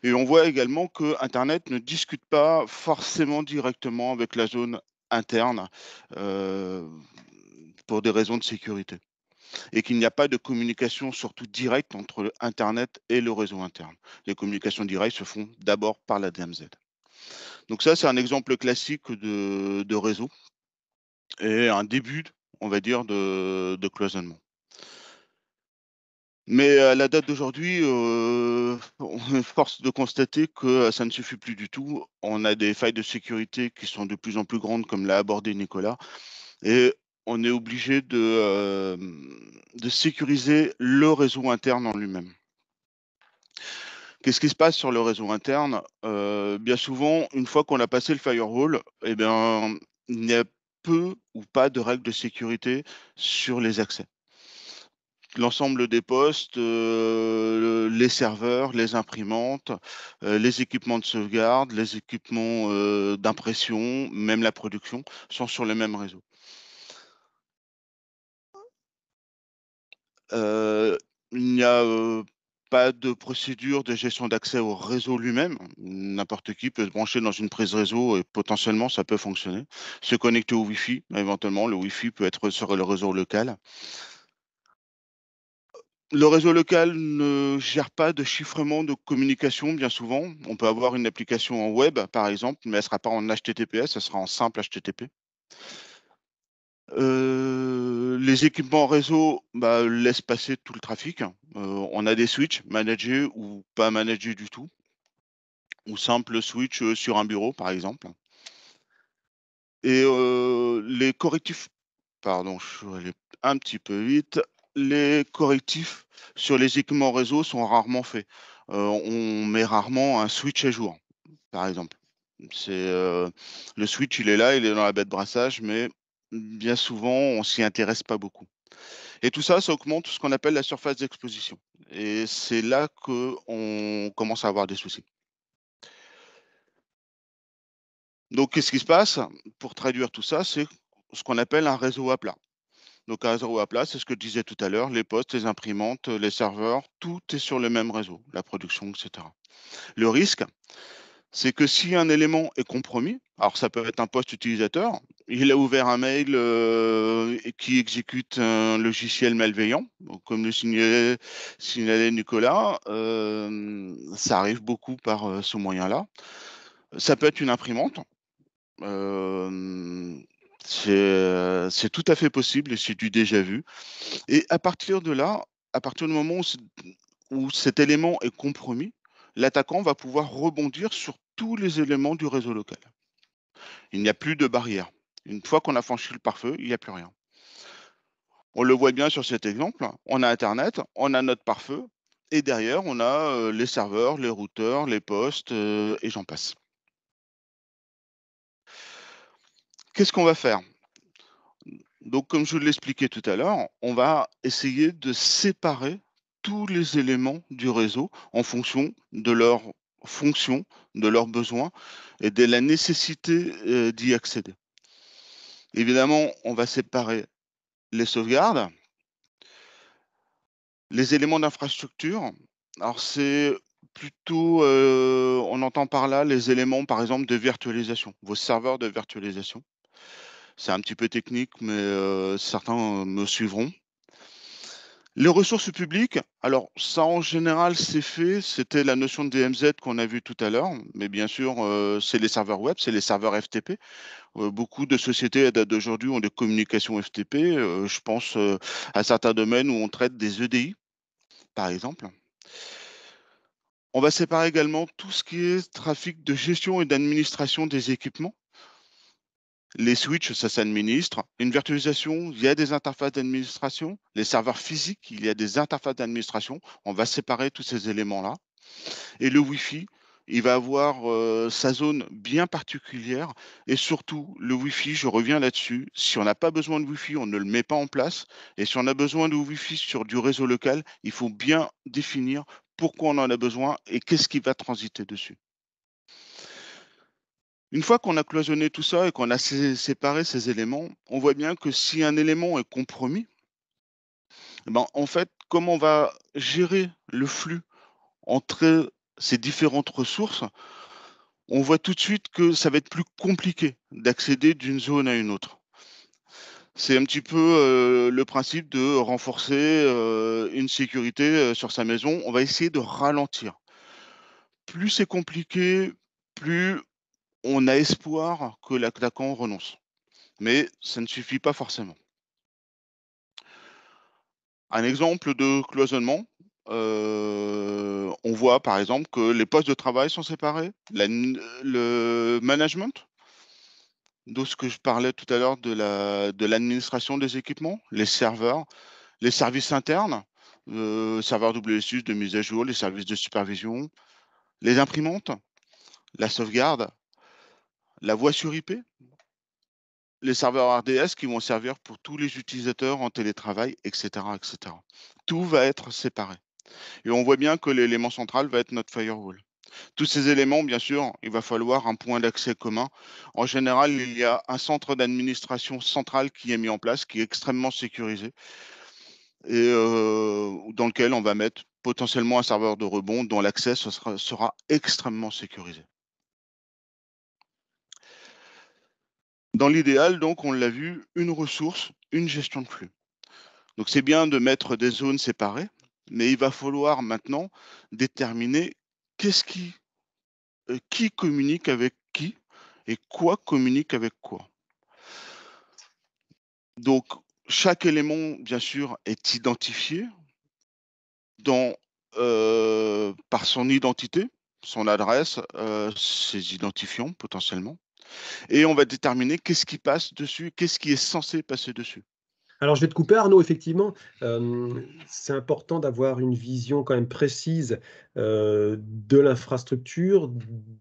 Et on voit également que Internet ne discute pas forcément directement avec la zone interne euh, pour des raisons de sécurité et qu'il n'y a pas de communication surtout directe entre Internet et le réseau interne. Les communications directes se font d'abord par la DMZ. Donc ça, c'est un exemple classique de, réseau et un début, on va dire, de cloisonnement. Mais à la date d'aujourd'hui, euh, on force de constater que euh, ça ne suffit plus du tout. On a des failles de sécurité qui sont de plus en plus grandes, comme l'a abordé Nicolas. Et on est obligé de, euh, sécuriser le réseau interne en lui-même. Qu'est-ce qui se passe sur le réseau interne Bien souvent, une fois qu'on a passé le firewall, eh bien, il n'y a peu ou pas de règles de sécurité sur les accès l'ensemble des postes, euh, les serveurs, les imprimantes, euh, les équipements de sauvegarde, les équipements euh, d'impression, même la production, sont sur le même réseau. il n'y a pas de procédure de gestion d'accès au réseau lui-même. N'importe qui peut se brancher dans une prise réseau et potentiellement ça peut fonctionner. Se connecter au Wi-Fi, éventuellement le Wi-Fi peut être sur le réseau local. Le réseau local ne gère pas de chiffrement de communication bien souvent. On peut avoir une application en web, par exemple, mais elle ne sera pas en HTTPS, elle sera en simple HTTP. Euh, les équipements réseau bah, laissent passer tout le trafic. Euh, on a des switches managés ou pas managés du tout, ou simple switch euh, sur un bureau, par exemple. Et les correctifs, pardon, je suis aller un petit peu vite les correctifs sur les équipements réseau sont rarement faits. Euh, on met rarement un switch à jour, par exemple. Euh, le switch, il est là, il est dans la bête brassage, mais bien souvent, on s'y intéresse pas beaucoup. Et tout ça, ça augmente ce qu'on appelle la surface d'exposition. Et c'est là qu'on commence à avoir des soucis. Donc, qu'est-ce qui se passe Pour traduire tout ça, c'est ce qu'on appelle un réseau à plat. Donc à zéro à place, c'est ce que je disais tout à l'heure, les postes, les imprimantes, euh, les serveurs, tout est sur le même réseau, la production, etc. Le risque, c'est que si un élément est compromis, alors ça peut être un poste utilisateur, il a ouvert un mail euh, qui exécute un logiciel malveillant, comme le signalait, Nicolas, euh, ça arrive beaucoup par ce moyen-là. Ça peut être une imprimante. Euh, c'est tout à fait possible et c'est du déjà vu. Et à partir de là, à partir du moment où, cet élément est compromis, l'attaquant va pouvoir rebondir sur tous les éléments du réseau local. Il n'y a plus de barrière. Une fois qu'on a franchi le pare-feu, il n'y a plus rien. On le voit bien sur cet exemple. On a Internet, on a notre pare-feu, et derrière, on a euh, les serveurs, les routeurs, les postes, euh, et j'en passe. Qu'est-ce qu'on va faire Donc, comme je vous l'expliquais tout à l'heure, on va essayer de séparer tous les éléments du réseau en fonction de leur fonction, de leurs besoins et de la nécessité euh, d'y accéder. Évidemment, on va séparer les sauvegardes, les éléments d'infrastructure. Alors, c'est plutôt, euh, on entend par là les éléments, par exemple, de virtualisation, vos serveurs de virtualisation. C'est un petit peu technique, mais euh, certains me suivront. Les ressources publiques, alors ça en général c'est fait, c'était la notion de DMZ qu'on a vu tout à l'heure, mais bien sûr euh, c'est les serveurs web, c'est les serveurs FTP. Euh, beaucoup de sociétés d'aujourd'hui ont des communications FTP, je pense à certains domaines où on traite des EDI par exemple. On va séparer également tout ce qui est trafic de gestion et d'administration des équipements. Les switches, ça s'administre. Une virtualisation, il y a des interfaces d'administration. Les serveurs physiques, il y a des interfaces d'administration. On va séparer tous ces éléments-là. Et le Wi-Fi, il va avoir euh, sa zone bien particulière. Et surtout, le Wi-Fi, je reviens là-dessus, si on n'a pas besoin de Wi-Fi, on ne le met pas en place. Et si on a besoin de Wi-Fi sur du réseau local, il faut bien définir pourquoi on en a besoin et qu'est-ce qui va transiter dessus. Une fois qu'on a cloisonné tout ça et qu'on a séparé ces éléments, on voit bien que si un élément est compromis, eh ben, en fait, comment on va gérer le flux entre ces différentes ressources, on voit tout de suite que ça va être plus compliqué d'accéder d'une zone à une autre. C'est un petit peu euh, le principe de renforcer euh, une sécurité euh, sur sa maison. On va essayer de ralentir. Plus c'est compliqué, plus on a espoir que l'attaquant renonce. Mais ça ne suffit pas forcément. Un exemple de cloisonnement, euh, on voit par exemple que les postes de travail sont séparés, le management, d'où ce que je parlais tout à l'heure de l'administration des équipements, les serveurs, les services internes, euh, serveurs WSU de mise à jour, les services de supervision, les imprimantes, la sauvegarde, la voix sur IP, les serveurs RDS qui vont servir pour tous les utilisateurs en télétravail, etc. etc. Tout va être séparé. Et on voit bien que l'élément central va être notre firewall. Tous ces éléments, bien sûr, il va falloir un point d'accès commun. En général, il y a un centre d'administration central qui est mis en place, qui est extrêmement sécurisé, et euh, dans lequel on va mettre potentiellement un serveur de rebond dont l'accès sera extrêmement sécurisé. Dans l'idéal, donc, on l'a vu, une ressource, une gestion de flux. Donc c'est bien de mettre des zones séparées, mais il va falloir maintenant déterminer qu'est-ce qui, euh, qui communique avec qui et quoi communique avec quoi. Donc chaque élément, bien sûr, est identifié euh, par son identité, son adresse, euh, ses identifiants potentiellement et on va déterminer qu'est-ce qui passe dessus, qu'est-ce qui est censé passer dessus. Alors je vais te couper Arnaud, effectivement, euh, c'est important d'avoir une vision quand même précise euh, de l'infrastructure,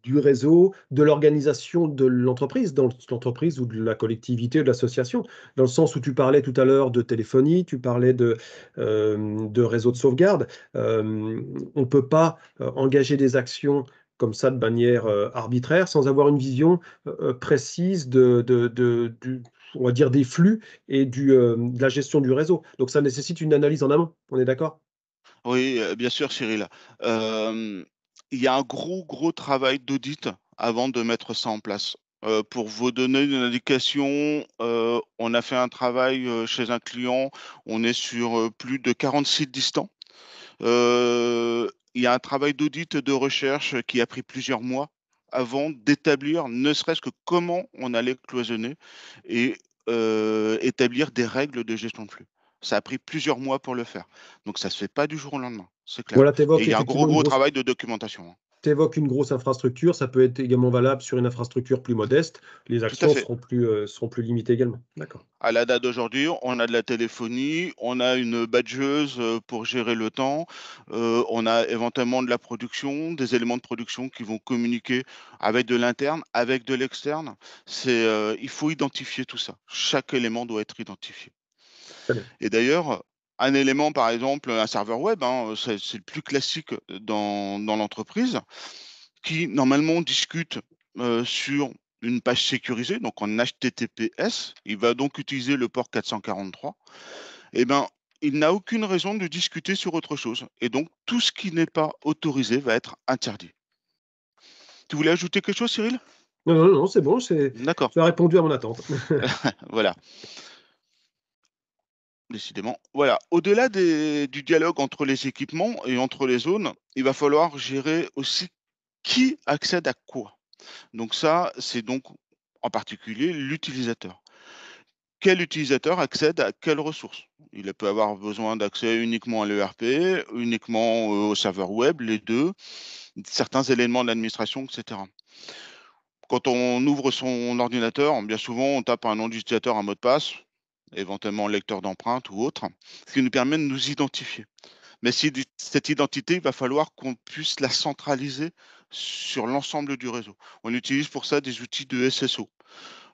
du réseau, de l'organisation de l'entreprise, dans l'entreprise ou de la collectivité, ou de l'association, dans le sens où tu parlais tout à l'heure de téléphonie, tu parlais de euh, réseau de sauvegarde. on ne peut pas engager des actions comme ça de manière euh, arbitraire, sans avoir une vision euh, euh, précise de, du, on va dire des flux et du, de la gestion du réseau. Donc ça nécessite une analyse en amont, on est d'accord Oui, bien sûr, Cyril. il y a un gros, gros travail d'audit avant de mettre ça en place. pour vous donner une indication, on a fait un travail chez un client, on est sur plus de 40 sites distants euh, il y a un travail d'audit de recherche qui a pris plusieurs mois avant d'établir ne serait-ce que comment on allait cloisonner et euh, établir des règles de gestion de flux. Ça a pris plusieurs mois pour le faire. Donc ça ne se fait pas du jour au lendemain, c'est clair. il y a un gros, gros travail de documentation. Hein évoque une grosse infrastructure, ça peut être également valable sur une infrastructure plus modeste. Les actions seront plus, euh, plus limitées également. D'accord. À la date d'aujourd'hui, on a de la téléphonie, on a une badgeuse euh, pour gérer le temps, euh, on a éventuellement de la production, des éléments de production qui vont communiquer avec de l'interne, avec de l'externe. C'est, il faut identifier tout ça. Chaque élément doit être identifié. Et d'ailleurs, un élément, par exemple, un serveur web, hein, euh, c'est le plus classique euh, dans, l'entreprise, qui normalement discute euh, sur une page sécurisée, donc en HTTPS. Il va donc utiliser le port 443. Eh ben, il n'a aucune raison de discuter sur autre chose. Et donc, tout ce qui n'est pas autorisé va être interdit. Tu voulais ajouter quelque chose, Cyril Non, non, non, c'est bon. D'accord. Tu as répondu à mon attente. [LAUGHS] voilà. Décidément. Voilà. Au-delà du dialogue entre les équipements et entre les zones, il va falloir gérer aussi qui accède à quoi. Donc ça, c'est donc en particulier l'utilisateur. Quel utilisateur accède à quelles ressources Il peut avoir besoin d'accès uniquement à l'ERP, uniquement euh, au serveur web, les deux, certains éléments de l'administration, etc quand on ouvre son ordinateur, bien souvent, on tape un nom d'utilisateur, un mot de passe éventuellement lecteur d'empreintes ou autre, ce qui nous permet de nous identifier. Mais si cette identité, il va falloir qu'on puisse la centraliser sur l'ensemble du réseau. On utilise pour ça des outils de SSO.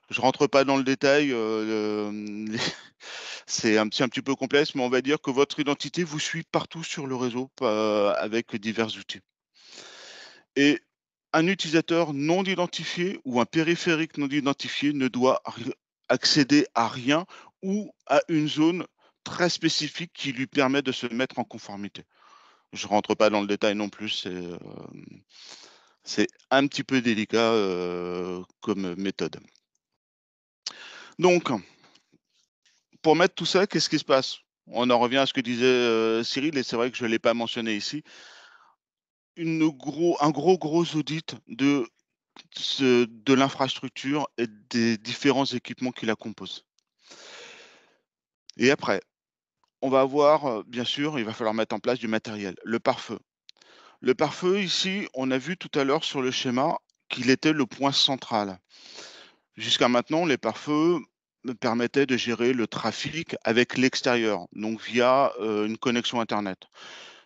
Je ne rentre pas dans le détail, euh, euh, [LAUGHS] c'est un petit, peu complexe, mais on va dire que votre identité vous suit partout sur le réseau euh, avec divers outils. Et un utilisateur non identifié ou un périphérique non identifié ne doit accéder à rien ou à une zone très spécifique qui lui permet de se mettre en conformité. Je ne rentre pas dans le détail non plus, c'est, euh, un petit peu délicat euh, comme méthode. Donc, pour mettre tout ça, qu'est-ce qui se passe On en revient à ce que disait euh, Cyril, et c'est vrai que je ne l'ai pas mentionné ici. Une gros, un gros, gros audit de, de l'infrastructure et des différents équipements qui la composent. Et après, on va avoir, bien sûr, il va falloir mettre en place du matériel, le pare-feu. Le pare-feu, ici, on a vu tout à l'heure sur le schéma qu'il était le point central. Jusqu'à maintenant, les pare-feux permettaient de gérer le trafic avec l'extérieur, donc via une connexion Internet.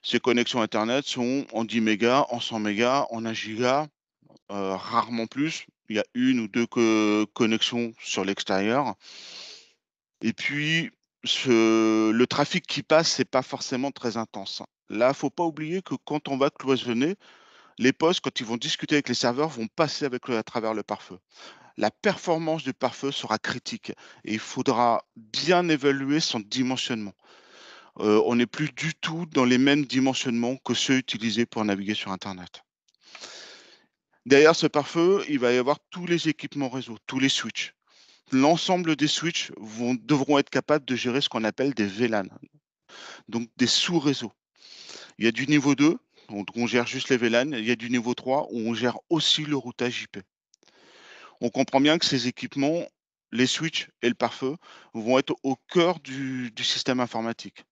Ces connexions Internet sont en 10 mégas, en 100 mégas, en 1 giga, euh, rarement plus. Il y a une ou deux connexions sur l'extérieur. Et puis, le trafic qui passe, n'est pas forcément très intense. Hein. Là, il ne faut pas oublier que quand on va cloisonner, les postes, quand ils vont discuter avec les serveurs, vont passer avec à travers le pare-feu. La performance du pare-feu sera critique et il faudra bien évaluer son dimensionnement. Euh, on n'est plus du tout dans les mêmes dimensionnements que ceux utilisés pour naviguer sur Internet. Derrière ce pare-feu, il va y avoir tous les équipements réseau, tous les switches l'ensemble des switches vont, devront être capables de gérer ce qu'on appelle des VLAN, donc des sous-réseaux. Il y a du niveau 2, où on gère juste les VLAN, il y a du niveau 3 où on gère aussi le routage IP. On comprend bien que ces équipements, les switches et le pare-feu, vont être au cœur du, système informatique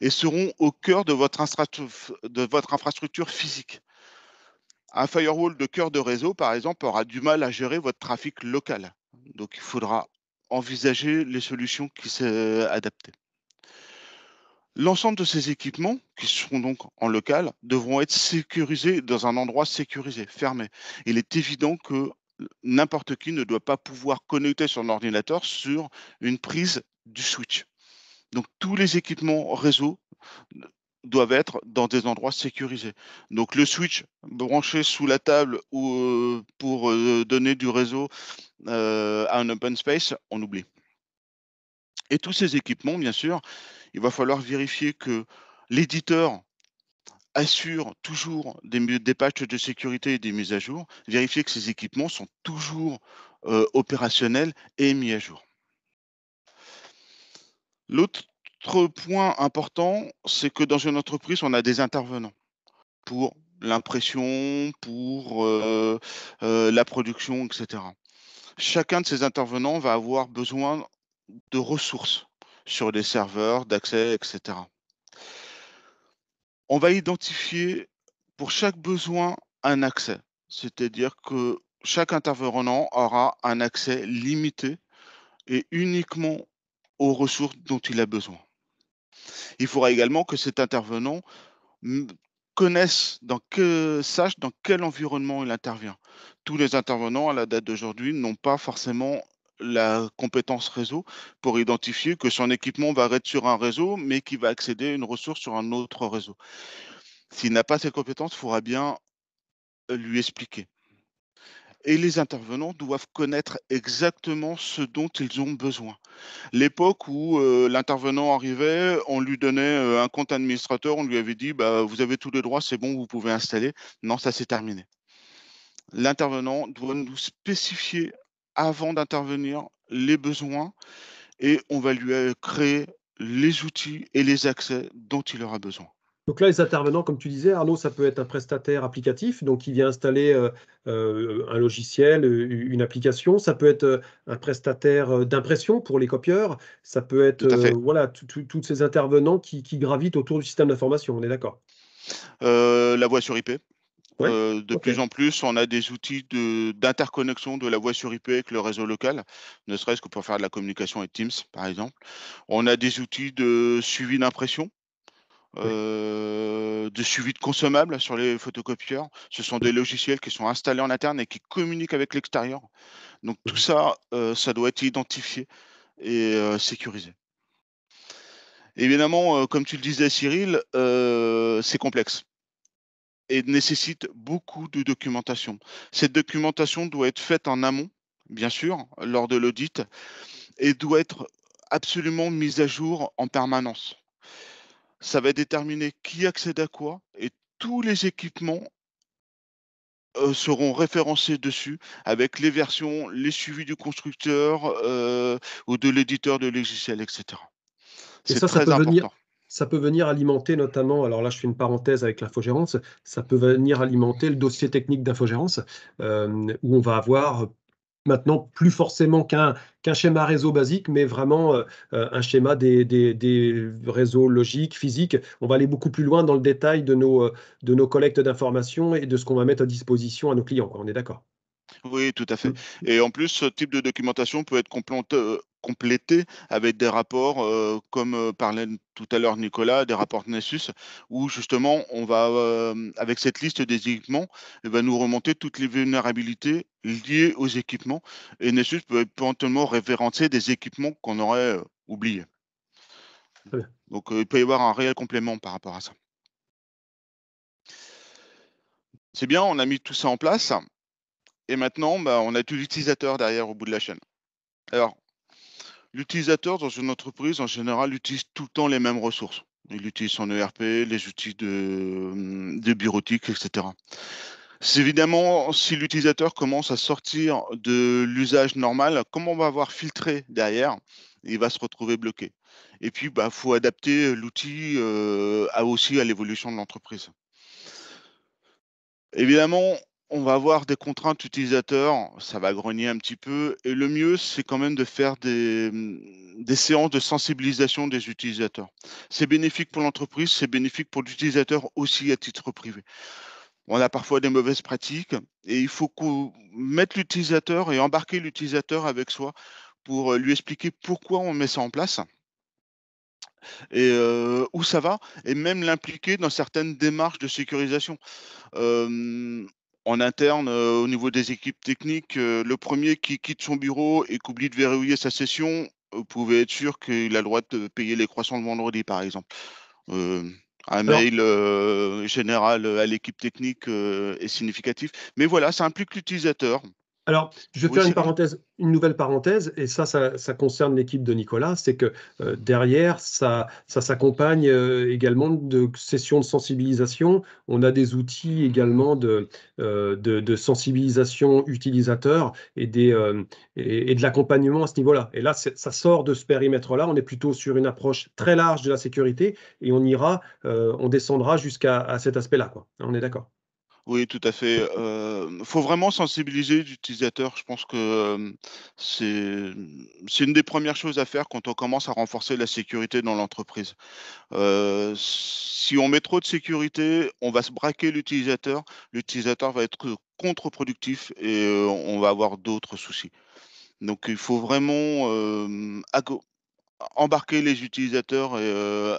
et seront au cœur de votre, de votre, infrastructure physique. Un firewall de cœur de réseau, par exemple, aura du mal à gérer votre trafic local. Donc il faudra envisager les solutions qui s'adaptent. Euh, L'ensemble de ces équipements, qui seront donc en local, devront être sécurisés dans un endroit sécurisé, fermé. Il est évident que n'importe qui ne doit pas pouvoir connecter son ordinateur sur une prise du switch. Donc tous les équipements réseau doivent être dans des endroits sécurisés. Donc le switch branché sous la table ou euh, pour euh, donner du réseau euh, à un open space, on oublie. Et tous ces équipements, bien sûr, il va falloir vérifier que l'éditeur assure toujours des, des, patchs de sécurité et des mises à jour, vérifier que ces équipements sont toujours euh, opérationnels et mis à jour. L'autre point important, c'est que dans une entreprise, on a des intervenants pour l'impression, pour euh, la production, etc. Chacun de ces intervenants va avoir besoin de ressources sur des serveurs, d'accès, etc. On va identifier pour chaque besoin un accès, c'est-à-dire que chaque intervenant aura un accès limité et uniquement aux ressources dont il a besoin. Il faudra également que cet intervenant connaisse, sache dans quel environnement il intervient tous les intervenants à la date d'aujourd'hui n'ont pas forcément la compétence réseau pour identifier que son équipement va être sur un réseau, mais qu'il va accéder à une ressource sur un autre réseau. S'il n'a pas cette compétence, il faudra bien lui expliquer. Et les intervenants doivent connaître exactement ce dont ils ont besoin. L'époque où euh, l'intervenant arrivait, on lui donnait euh, un compte administrateur, on lui avait dit bah, Vous avez tous les droits, c'est bon, vous pouvez installer. Non, ça s'est terminé l'intervenant doit nous spécifier avant d'intervenir les besoins et on va lui euh, créer les outils et les accès dont il aura besoin. Donc là, les intervenants, comme tu disais, Arnaud, ça peut être un prestataire applicatif, donc il vient installer euh, euh, un logiciel, une application. Ça peut être un prestataire d'impression pour les copieurs. Ça peut être voilà tous ces intervenants qui, qui, gravitent autour du système d'information. On est d'accord. la voix sur IP. Euh, de plus en plus, on a des outils d'interconnexion de, la voie sur IP avec le réseau local, ne serait-ce que pour faire de la communication avec Teams, par exemple. On a des outils de suivi d'impression. Euh, de suivi de consommables sur les photocopieurs. Ce sont des logiciels qui sont installés en interne et qui communiquent avec l'extérieur. Donc tout mmh ça, euh, ça doit être identifié et sécurisé. Évidemment, comme tu le disais Cyril, c'est complexe et nécessite beaucoup de documentation. Cette documentation doit être faite en amont, bien sûr, lors de l'audit, et doit être absolument mise à jour en permanence. Ça va déterminer qui accède à quoi et tous les équipements euh, seront référencés dessus avec les versions, les suivis du constructeur euh, ou de l'éditeur de logiciel, etc. C'est ça, ça peut important ça peut venir alimenter notamment, alors là je fais une parenthèse avec l'infogérance, ça peut venir alimenter le dossier technique d'infogérance, euh, où on va avoir euh, maintenant plus forcément qu'un schéma réseau basique, mais vraiment euh, un schéma des, réseaux logiques, physiques. On va aller beaucoup plus loin dans le détail de nos, de nos collectes d'informations et de ce qu'on va mettre à disposition à nos clients, on est d'accord. Oui, tout à fait. Mmh. Et en plus, ce type de documentation peut être compléter avec des rapports, comme parlait tout à l'heure Nicolas, des rapports Nessus, où justement on va, avec cette liste des équipements, et va nous remonter toutes les vulnérabilités liées aux équipements. Et Nessus peut éventuellement référencer des équipements qu'on aurait oubliés. Donc il peut y avoir un réel complément par rapport à ça. C'est bien, on a mis tout ça en place. Et maintenant, bah, on a tout l'utilisateur derrière au bout de la chaîne. Alors, L'utilisateur dans une entreprise, en général, utilise tout le temps les mêmes ressources. Il utilise son ERP, les outils de, hum, de bureautique, etc. C'est évidemment si l'utilisateur commence à sortir de l'usage normal, comment on va avoir filtré derrière, il va se retrouver bloqué. Et puis, il bah, faut adapter l'outil euh, aussi à l'évolution de l'entreprise. Évidemment, on va avoir des contraintes utilisateurs, ça va grogner un petit peu. Et le mieux, c'est quand même de faire mmh, des, séances de sensibilisation des utilisateurs. C'est bénéfique pour l'entreprise, c'est bénéfique pour l'utilisateur aussi à titre privé. On a parfois des mauvaises pratiques et il faut mettre l'utilisateur et embarquer l'utilisateur avec soi pour euh, lui expliquer pourquoi on met ça en place et euh, où ça va, et même l'impliquer dans certaines démarches de sécurisation en interne euh, au niveau des équipes techniques, euh, le premier qui quitte son bureau et qui oublie de verrouiller sa session, vous euh, pouvez être sûr qu'il a le droit de payer les croissants le vendredi, par exemple. un mail général à l'équipe technique est significatif. Mais voilà, ça implique l'utilisateur. Alors, je vais faire une nouvelle parenthèse, et ça, ça, concerne l'équipe de Nicolas, c'est que euh, derrière, ça, s'accompagne euh, également de sessions de sensibilisation. On a des outils également de, euh, sensibilisation utilisateur et, de l'accompagnement à ce niveau-là. Et là, ça sort de ce périmètre-là. On est plutôt sur une approche très large de la sécurité et on ira, on descendra jusqu'à cet aspect-là. On est d'accord. Oui, tout à fait. Il faut vraiment sensibiliser l'utilisateur. Je pense que c'est une des premières choses à faire quand on commence à renforcer la sécurité dans l'entreprise. si on met trop de sécurité, on va se braquer l'utilisateur. L'utilisateur va être contre-productif et on va avoir d'autres soucis. Donc il faut vraiment embarquer les utilisateurs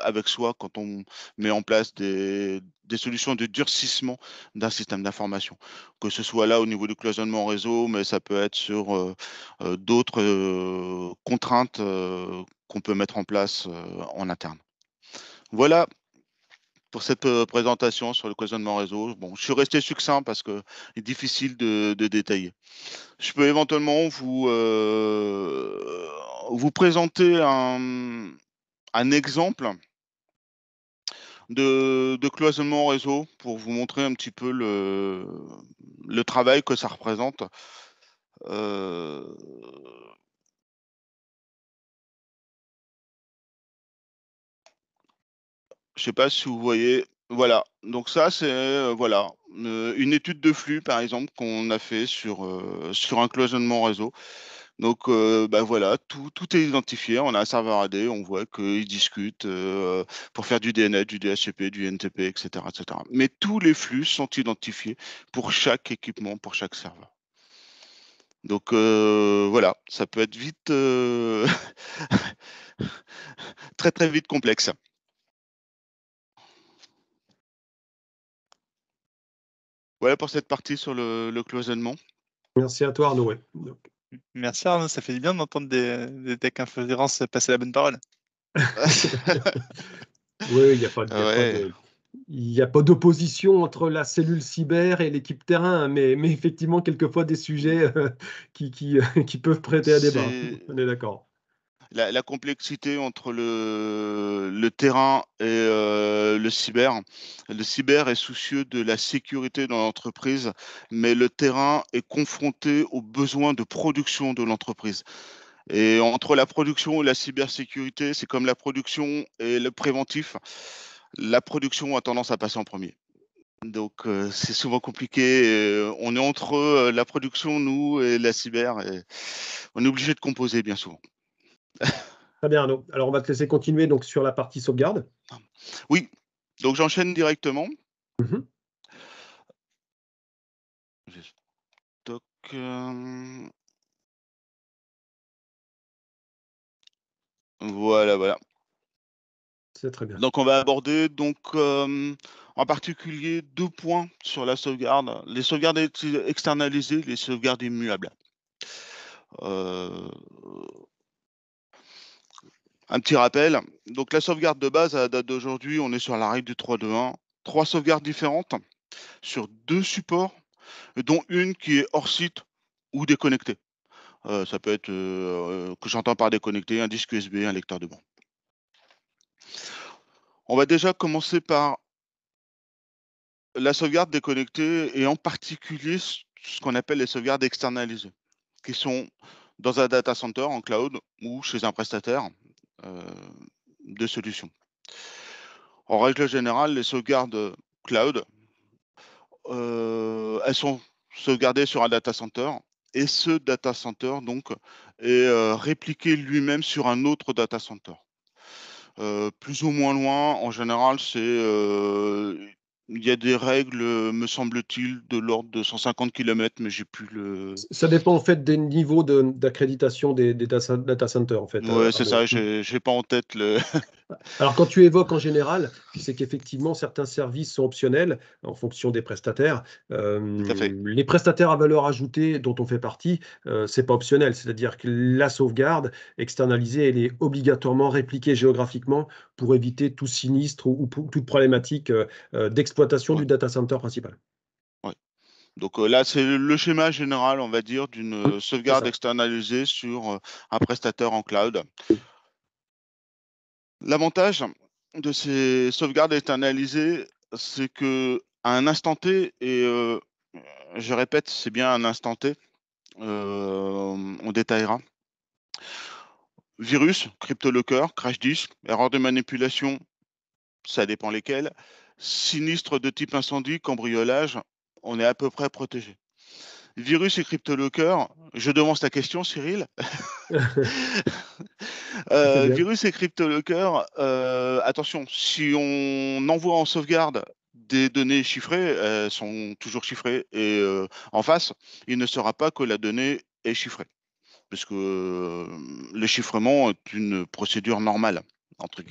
avec soi quand on met en place des, des solutions de durcissement d'un système d'information. Que ce soit là au niveau du cloisonnement réseau, mais ça peut être sur euh, euh, d'autres euh, contraintes qu'on peut mettre en place en interne. Voilà pour cette présentation sur le cloisonnement réseau. Bon, je suis resté succinct parce que est difficile de, de détailler. Je peux éventuellement vous, vous présenter un, un exemple de, cloisonnement réseau pour vous montrer un petit peu le, travail que ça représente. Euh, je ne sais pas si vous voyez. Voilà, donc ça c'est euh, voilà euh, une étude de flux par exemple qu'on a fait sur, sur un cloisonnement réseau. Donc euh, bah, voilà, tout, est identifié. On a un serveur AD, on voit qu'ils discutent euh, pour faire du DNS, du DHCP, du NTP, etc., etc. Mais tous les flux sont identifiés pour chaque équipement, pour chaque serveur. Donc euh, voilà, ça peut être vite, euh, [LAUGHS] très très vite complexe. Voilà pour cette partie sur le, cloisonnement. Merci à toi Arnaud. Merci Arnaud, ça fait du bien d'entendre des, des tech influencers passer la bonne parole. [LAUGHS] oui, il n'y a pas d'opposition entre la cellule cyber et l'équipe terrain, hein, mais, effectivement, quelquefois, des sujets euh, qui, [LAUGHS] qui, peuvent prêter à débat. On est d'accord la, complexité entre le, le terrain et euh, le cyber. Le cyber est soucieux de la sécurité dans l'entreprise, mais le terrain est confronté aux besoins de production de l'entreprise. Et entre la production et la cybersécurité, c'est comme la production et le préventif. La production a tendance à passer en premier. Donc euh, c'est souvent compliqué. Euh, on est entre la production, nous, et la cyber. on est obligé de composer bien souvent. Très bien, Arnaud. Alors, on va te laisser continuer donc, sur la partie sauvegarde. Oui, donc j'enchaîne directement. Mm-hmm. Euh, voilà, voilà. C'est très bien. Donc, on va aborder donc, euh, en particulier deux points sur la sauvegarde les sauvegardes externalisées, les sauvegardes immuables. Euh, un petit rappel. Donc, la sauvegarde de base, à la date d'aujourd'hui, on est sur la règle du 3-2-1. Trois sauvegardes différentes sur deux supports, dont une qui est hors site ou déconnectée. Euh, ça peut être, euh, que j'entends par déconnecté, un disque USB, un lecteur de bande. On va déjà commencer par la sauvegarde déconnectée et en particulier ce qu'on appelle les sauvegardes externalisées, qui sont dans un data center en cloud ou chez un prestataire. Euh, de solutions. En règle générale, les sauvegardes cloud, euh, elles sont sauvegardées sur un data center et ce data center donc est euh, répliqué lui-même sur un autre data center. plus ou moins loin, en général, c'est il y a des règles, euh, me semble-t-il, de l'ordre de 150 km, mais j'ai plus le. Ça dépend en fait des niveaux d'accréditation des, data centers en fait. Oui, euh, c'est ça, je n'ai pas en tête le. [LAUGHS] Alors quand tu évoques en général, c'est qu'effectivement certains services sont optionnels en fonction des prestataires. Euh, les prestataires à valeur ajoutée dont on fait partie, ce c'est pas optionnel, c'est-à-dire que la sauvegarde externalisée, elle est obligatoirement répliquée géographiquement pour éviter tout sinistre ou, toute problématique euh, d'exploitation du data center principal. Donc euh, là, c'est le schéma général, on va dire, d'une euh, sauvegarde externalisée sur euh, un prestateur en cloud. L'avantage de ces sauvegardes externalisées, c'est que à un instant T, et je répète, c'est bien un instant T, on détaillera. Virus, cryptolocker, crash disque, erreur de manipulation, ça dépend lesquels. Sinistre de type incendie, cambriolage, on est à peu près protégé. Virus et cryptolocker, je demande ta question, Cyril. [LAUGHS] Euh, virus et cryptolocker, euh, attention, si on envoie en sauvegarde des données chiffrées, elles sont toujours chiffrées et euh, en face, il ne sera pas que la donnée est chiffrée, puisque le chiffrement est une procédure normale.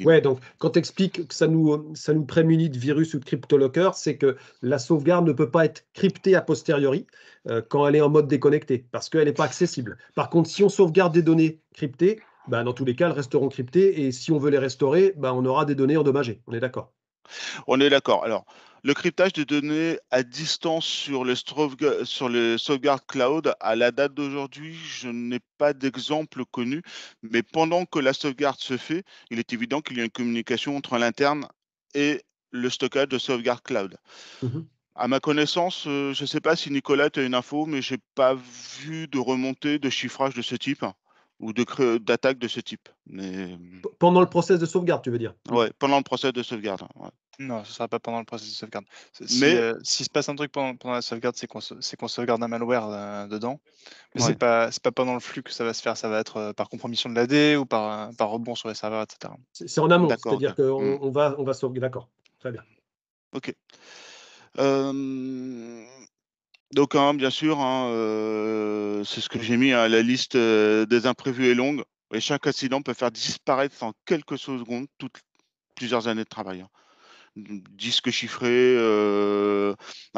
Ouais, donc quand tu expliques que ça nous, ça nous prémunit de virus ou de cryptolocker, c'est que la sauvegarde ne peut pas être cryptée a posteriori euh, quand elle est en mode déconnecté, parce qu'elle n'est pas accessible. Par contre, si on sauvegarde des données cryptées, ben dans tous les cas, elles resteront cryptées, et si on veut les restaurer, ben on aura des données endommagées. On est d'accord on est d'accord. Alors, le cryptage des données à distance sur les, sur sauvegardes cloud, à la date d'aujourd'hui, je n'ai pas d'exemple connu, mais pendant que la sauvegarde se fait, il est évident qu'il y a une communication entre l'interne et le stockage de sauvegarde cloud. Mmh à ma connaissance, euh, je ne sais pas si Nicolas, tu as une info, mais je n'ai pas vu de remontée de chiffrage de ce type ou d'attaque de, ce type. Mais... Hmm. Pendant le process de sauvegarde, tu veux dire Oui, pendant le process de sauvegarde. Non, ce ne sera pas pendant le processus de sauvegarde. mais euh, s'il se passe un truc pendant, la sauvegarde, c'est qu'on, c'est qu'on sauvegarde un malware euh, dedans. Mais c'est pas pas pendant le flux que ça va se faire, ça va être euh, par compromission de l'AD ou par, par rebond sur les serveurs, etc. C'est, en amont, c'est-à-dire qu'on mmh. on va, on va sauvegarder. D'accord, très bien. Ok. Donc, hein, bien sûr, hein, c'est ce que j'ai mis, à hein, la liste des imprévus est longue et chaque accident peut faire disparaître en quelques secondes toutes plusieurs années de travail disques chiffrés, un euh,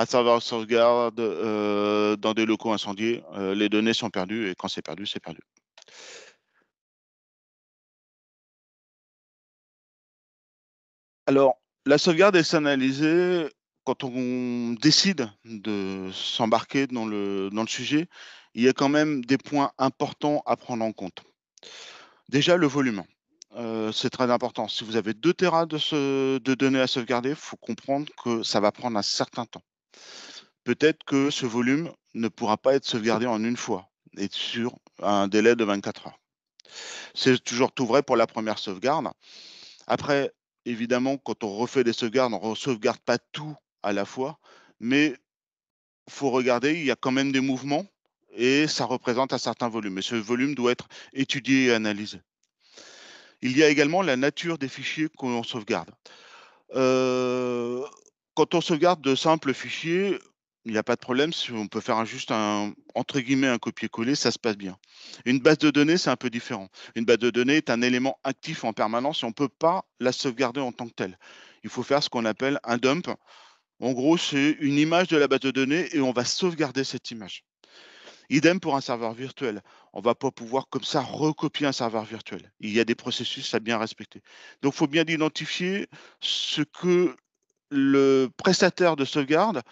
serveur sauvegarde euh, dans des locaux incendiés. Euh, les données sont perdues et quand c'est perdu, c'est perdu. Alors, la sauvegarde est analysée quand on décide de s'embarquer dans dans le sujet. Il y a quand même des points importants à prendre en compte. Déjà, le volume. Euh, c'est très important. Si vous avez deux terras de, de données à sauvegarder, il faut comprendre que ça va prendre un certain temps. Peut-être que ce volume ne pourra pas être sauvegardé en une fois et sur un délai de 24 heures. C'est toujours tout vrai pour la première sauvegarde. Après, évidemment, quand on refait des sauvegardes, on ne sauvegarde pas tout à la fois, mais il faut regarder, il y a quand même des mouvements et ça représente un certain volume. Et ce volume doit être étudié et analysé. Il y a également la nature des fichiers qu'on sauvegarde. Euh, quand on sauvegarde de simples fichiers, il n'y a pas de problème. Si on peut faire juste un, entre guillemets, un copier-coller, ça se passe bien. Une base de données, c'est un peu différent. Une base de données est un élément actif en permanence et on ne peut pas la sauvegarder en tant que telle. Il faut faire ce qu'on appelle un dump. En gros, c'est une image de la base de données et on va sauvegarder cette image. Idem pour un serveur virtuel. On ne va pas pouvoir comme ça recopier un serveur virtuel. Il y a des processus à bien respecter. Donc, il faut bien identifier ce que le prestataire de sauvegarde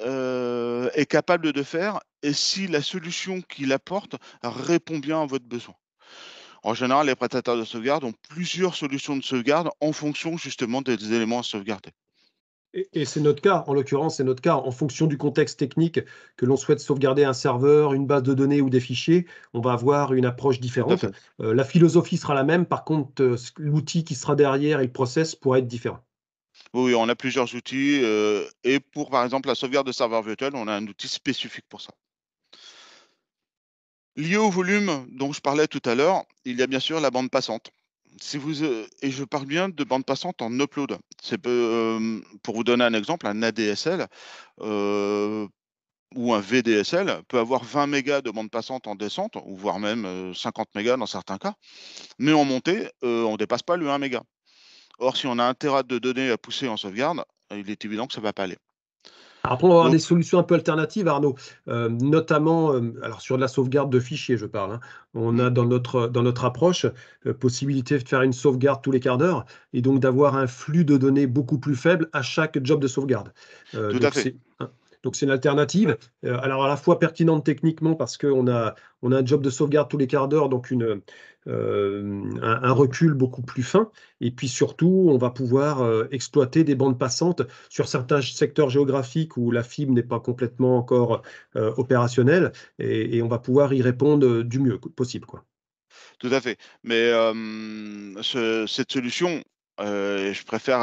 euh, est capable de faire et si la solution qu'il apporte répond bien à votre besoin. En général, les prestataires de sauvegarde ont plusieurs solutions de sauvegarde en fonction justement des éléments à sauvegarder. Et, c'est notre cas, en l'occurrence, c'est notre cas. En fonction du contexte technique, que l'on souhaite sauvegarder un serveur, une base de données ou des fichiers, on va avoir une approche différente. Euh, la philosophie sera la même, par contre, euh, l'outil qui sera derrière et le process pourra être différent. Oui, on a plusieurs outils. Euh, et pour, par exemple, la sauvegarde de serveur virtuels, on a un outil spécifique pour ça. Lié au volume dont je parlais tout à l'heure, il y a bien sûr la bande passante si vous, euh, et je parle bien de bande passante en upload. C'est euh, pour vous donner un exemple, un ADSL euh, ou un VDSL peut avoir 20 mégas de bande passante en descente, ou voire même 50 mégas dans certains cas, mais en montée, on ne dépasse pas le 1 méga. Or, si on a un téra de données à pousser en sauvegarde, il est évident que ça ne va pas aller. Après, on va avoir mmh. des solutions un peu alternatives, Arnaud, euh, notamment euh, alors sur la sauvegarde de fichiers, je parle. Hein. On a mmh. dans notre, dans notre approche euh, possibilité de faire une sauvegarde tous les quarts d'heure et donc d'avoir un flux de données beaucoup plus faible à chaque job de sauvegarde. Tout à fait. Donc c'est une alternative, euh, alors à la fois pertinente techniquement parce qu'on a, on a un job de sauvegarde tous les quarts d'heure, donc une, euh, un, recul beaucoup plus fin. Et puis surtout, on va pouvoir euh, exploiter des bandes passantes sur certains secteurs géographiques où la fibre n'est pas complètement encore opérationnelle, et, on va pouvoir y répondre du mieux possible. Quoi. Tout à fait. Mais cette solution, je préfère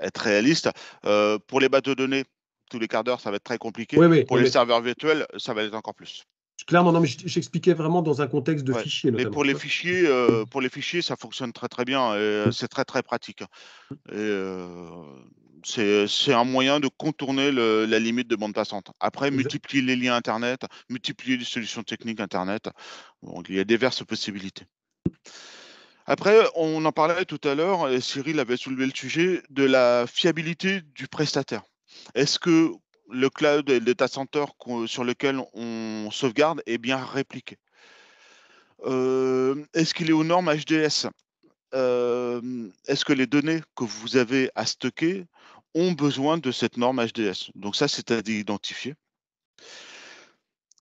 être réaliste. Euh, pour les bateaux de données, tous les quarts d'heure, ça va être très compliqué. pour les serveurs virtuels, ça va être encore plus. Clairement, non, mais j'expliquais vraiment dans un contexte de fichiers. Mais pour les fichiers, euh, pour les fichiers, ça fonctionne très très bien et euh, c'est très très pratique. c'est un moyen de contourner la limite de bande passante. Après, multiplier les liens Internet, multiplier les solutions techniques Internet. il y a diverses possibilités. Après, on en parlait tout à l'heure, et Cyril avait soulevé le sujet de la fiabilité du prestataire. Est-ce que le cloud et le data center sur lequel on sauvegarde est bien répliqué euh, Est-ce qu'il est aux normes HDS euh, Est-ce que les données que vous avez à stocker ont besoin de cette norme HDS Donc ça, c'est à identifier.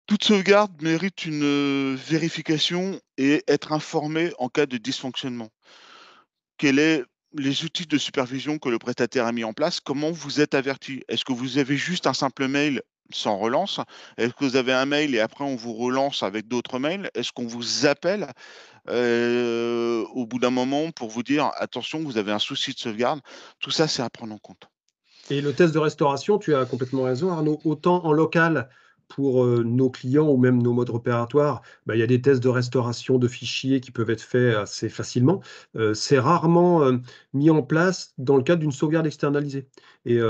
Toute sauvegarde mérite une euh, vérification et être informé en cas de dysfonctionnement. Quels sont les outils de supervision que le prestataire a mis en place Comment vous êtes averti Est-ce que vous avez juste un simple mail sans relance Est-ce que vous avez un mail et après on vous relance avec d'autres mails Est-ce qu'on vous appelle euh, au bout d'un moment pour vous dire attention, vous avez un souci de sauvegarde Tout ça, c'est à prendre en compte. Et le test de restauration, tu as complètement raison, Arnaud. Autant en local, pour euh, nos clients ou même nos modes opératoires, bah, il y a des tests de restauration de fichiers qui peuvent être faits assez facilement. Euh, c'est rarement euh, mis en place dans le cadre d'une sauvegarde externalisée. Et,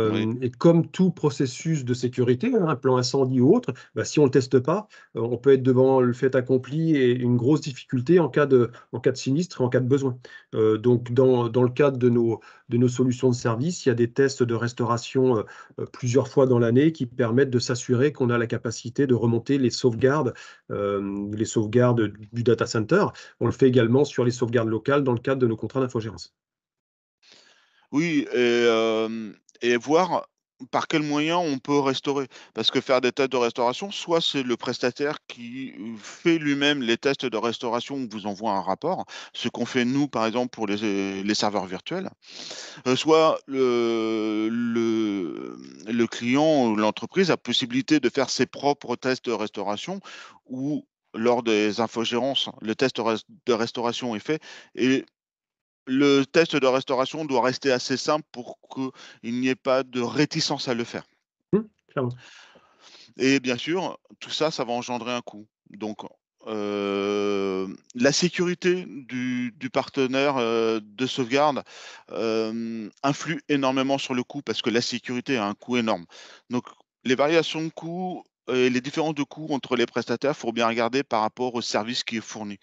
comme tout processus de sécurité, hein, un plan incendie ou autre, bah, si on ne le teste pas, on peut être devant le fait accompli et une grosse difficulté en cas de, sinistre et en cas de besoin. donc, dans, le cadre de nos, de nos solutions de service. Il y a des tests de restauration euh, euh, plusieurs fois dans l'année qui permettent de s'assurer qu'on a la capacité de remonter les sauvegardes, euh, les sauvegardes du data center. On le fait également sur les sauvegardes locales dans le cadre de nos contrats d'infogérance. Oui, et, et voir par quel moyen on peut restaurer Parce que faire des tests de restauration, soit c'est le prestataire qui fait lui-même les tests de restauration vous envoie un rapport, ce qu'on fait nous, par exemple, pour les, serveurs virtuels, soit le, client ou l'entreprise a possibilité de faire ses propres tests de restauration ou lors des infogérances, le test de restauration est fait et le test de restauration doit rester assez simple pour qu'il n'y ait pas de réticence à le faire. Mmh, et bien sûr, tout ça, ça va engendrer un coût. Donc, euh, la sécurité du, partenaire euh, de sauvegarde euh, influe énormément sur le coût parce que la sécurité a un coût énorme. Donc, les variations de coûts et les différences de coûts entre les prestataires, il faut bien regarder par rapport au service qui est fourni.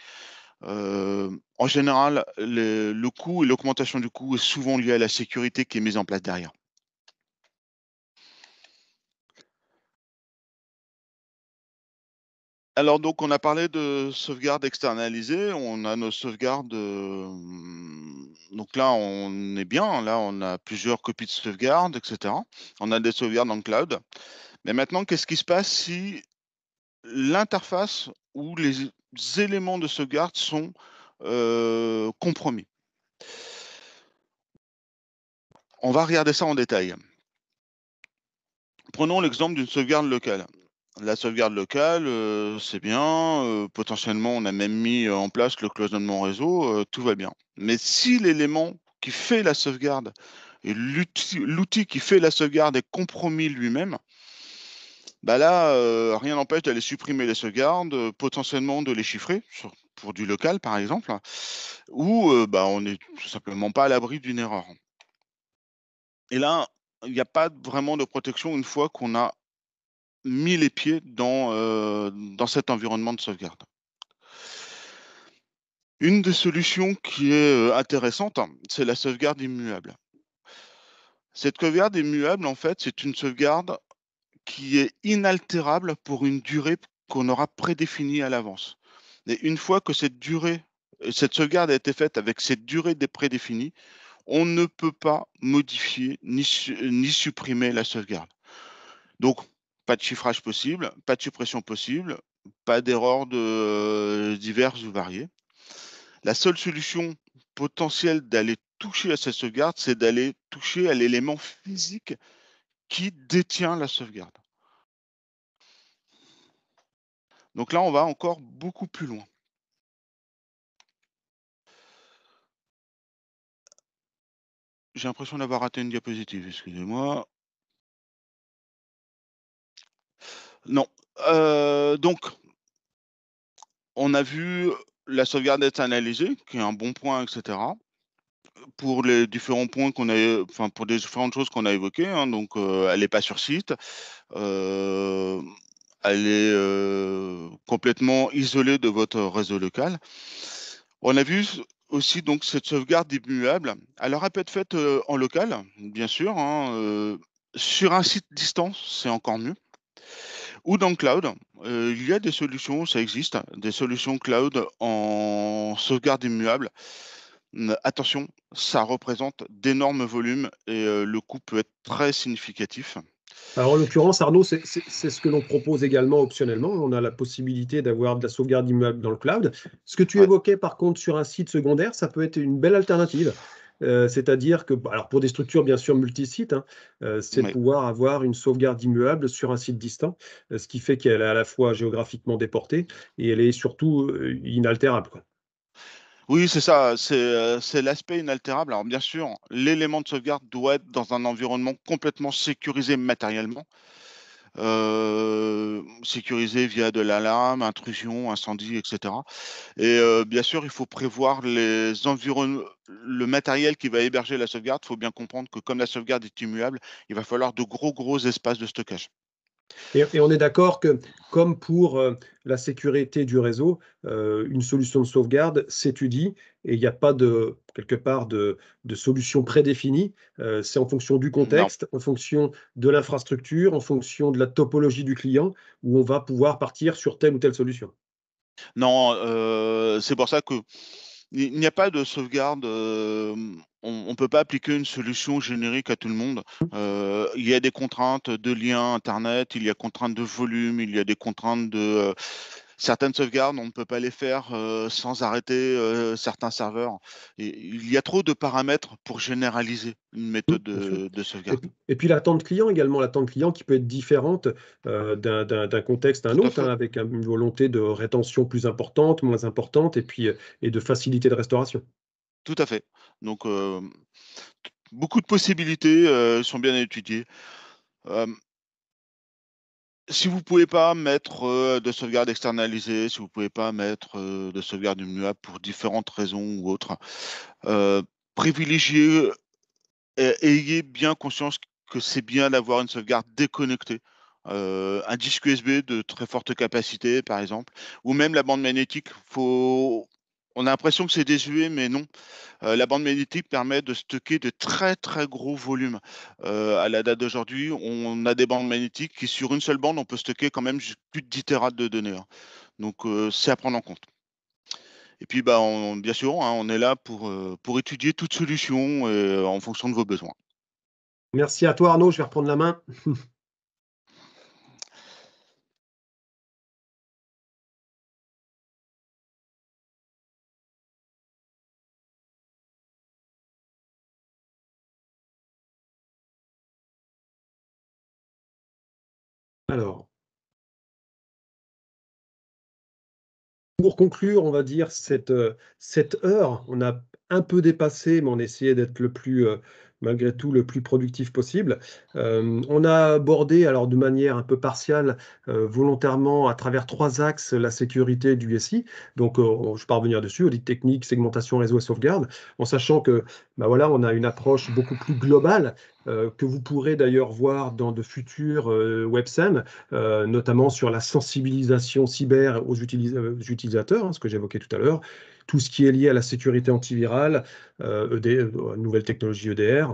Euh, en général, le, coût et l'augmentation du coût est souvent liée à la sécurité qui est mise en place derrière. Alors donc on a parlé de sauvegarde externalisée, on a nos sauvegardes. Euh, donc là on est bien, là on a plusieurs copies de sauvegarde, etc. On a des sauvegardes en cloud. Mais maintenant qu'est-ce qui se passe si l'interface ou les, éléments de sauvegarde sont euh, compromis. On va regarder ça en détail. Prenons l'exemple d'une sauvegarde locale. La sauvegarde locale, euh, c'est bien. Euh, potentiellement, on a même mis en place le cloisonnement réseau. tout va bien. Mais si l'élément qui fait la sauvegarde et l'outil qui fait la sauvegarde est compromis lui-même, bah, là, euh, rien n'empêche d'aller supprimer les sauvegardes, euh, potentiellement de les chiffrer pour du local par exemple, où euh, bah, on n'est tout simplement pas à l'abri d'une erreur. Et là, il n'y a pas vraiment de protection une fois qu'on a mis les pieds dans, dans cet environnement de sauvegarde. Une des solutions qui est intéressante, c'est la sauvegarde immuable. Cette sauvegarde immuable, en fait, c'est une sauvegarde qui est inaltérable pour une durée qu'on aura prédéfinie à l'avance. Et une fois que cette durée, euh, cette sauvegarde a été faite avec cette durée des prédéfinie, on ne peut pas modifier ni, supprimer la sauvegarde. Donc, pas de chiffrage possible, pas de suppression possible, pas d'erreurs de, euh, diverses ou variées. La seule solution potentielle d'aller toucher à cette sauvegarde, c'est d'aller toucher à l'élément physique qui détient la sauvegarde. Donc là, on va encore beaucoup plus loin. J'ai l'impression d'avoir raté une diapositive, excusez-moi. Non. Euh, donc, on a vu la sauvegarde être analysée, qui est un bon point, etc pour les différents points qu'on a, enfin pour des différentes choses qu'on a évoquées. Hein, donc, euh, elle n'est pas sur site. Euh, elle est euh, complètement isolée de votre réseau local. On a vu aussi donc cette sauvegarde immuable. Alors, elle peut être faite en local, bien sûr. Hein, sur un site distant, c'est encore mieux. Ou dans le cloud, il y a des solutions, ça existe, des solutions cloud en sauvegarde immuable attention, ça représente d'énormes volumes et le coût peut être très significatif. Alors en l'occurrence, Arnaud, c'est ce que l'on propose également optionnellement. On a la possibilité d'avoir de la sauvegarde immuable dans le cloud. Ce que tu évoquais par contre sur un site secondaire, ça peut être une belle alternative. C'est-à-dire que, bah, alors pour des structures bien sûr multisites, hein, c'est de pouvoir avoir une sauvegarde immuable sur un site distant, ce qui fait qu'elle est à la fois géographiquement déportée et elle est surtout inaltérable. Oui, c'est ça, euh, c'est l'aspect inaltérable. Alors bien sûr, l'élément de sauvegarde doit être dans un environnement complètement sécurisé matériellement. Euh, sécurisé via de l'alarme, intrusion, incendie, etc. Et euh, bien sûr, il faut prévoir les le matériel qui va héberger la sauvegarde. Il faut bien comprendre que comme la sauvegarde est immuable, il va falloir de gros, gros espaces de stockage. Et, on est d'accord que, comme pour euh, la sécurité du réseau, euh, une solution de sauvegarde s'étudie et il n'y a pas de, quelque part de, solution prédéfinie. Euh, c'est en fonction du contexte, en fonction de l'infrastructure, en fonction de la topologie du client, où on va pouvoir partir sur telle ou telle solution. Non, c'est pour ça que il n'y a pas de sauvegarde. Euh, on ne peut pas appliquer une solution générique à tout le monde. Euh, il y a des contraintes de lien Internet, il y a contraintes de volume, il y a des contraintes de, euh, certaines sauvegardes, on ne peut pas les faire euh, sans arrêter euh, certains serveurs. il y a trop de paramètres pour généraliser une mmh, méthode de, sauvegarde. Et, puis l'attente client également, l'attente client qui peut être différente euh, d'un contexte à un autre, hein, avec une volonté de rétention plus importante, moins importante, et puis et de facilité de restauration. Tout à fait. Donc beaucoup de possibilités sont bien étudiées si vous ne pouvez pas mettre euh, de sauvegarde externalisée, si vous ne pouvez pas mettre euh, de sauvegarde immuable pour différentes raisons ou autres, euh, privilégiez ayez bien conscience que c'est bien d'avoir une sauvegarde déconnectée. un disque USB de très forte capacité, par exemple, ou même la bande magnétique. Faut on a l'impression que c'est désuet, mais non. Euh, la bande magnétique permet de stocker de très très gros volumes. Euh, à la date d'aujourd'hui, on a des bandes magnétiques qui, sur une seule bande, on peut stocker quand même plus de 10 Tera de données. Hein. Donc, euh, c'est à prendre en compte. Et puis, bah, bien sûr, hein, on est là pour, pour étudier toute solution en fonction de vos besoins. Merci à toi, Arnaud. Je vais reprendre la main. [LAUGHS] pour conclure, on va dire, cette, euh, cette heure, on a un peu dépassé, mais on essayait d'être le plus, euh, malgré tout le plus productif possible. Euh, on a abordé, alors de manière un peu partiale, euh, volontairement à travers trois axes, la sécurité du SI. Donc, euh, je ne vais revenir dessus, audit technique, segmentation, réseau et sauvegarde, en sachant que, bah voilà, on a une approche beaucoup plus globale que vous pourrez d'ailleurs voir dans de futurs websem notamment sur la sensibilisation cyber aux, utilisateurs, hein, ce que j'évoquais tout à l'heure, tout ce qui est lié à la sécurité antivirale, ED, e nouvelle technologie EDR,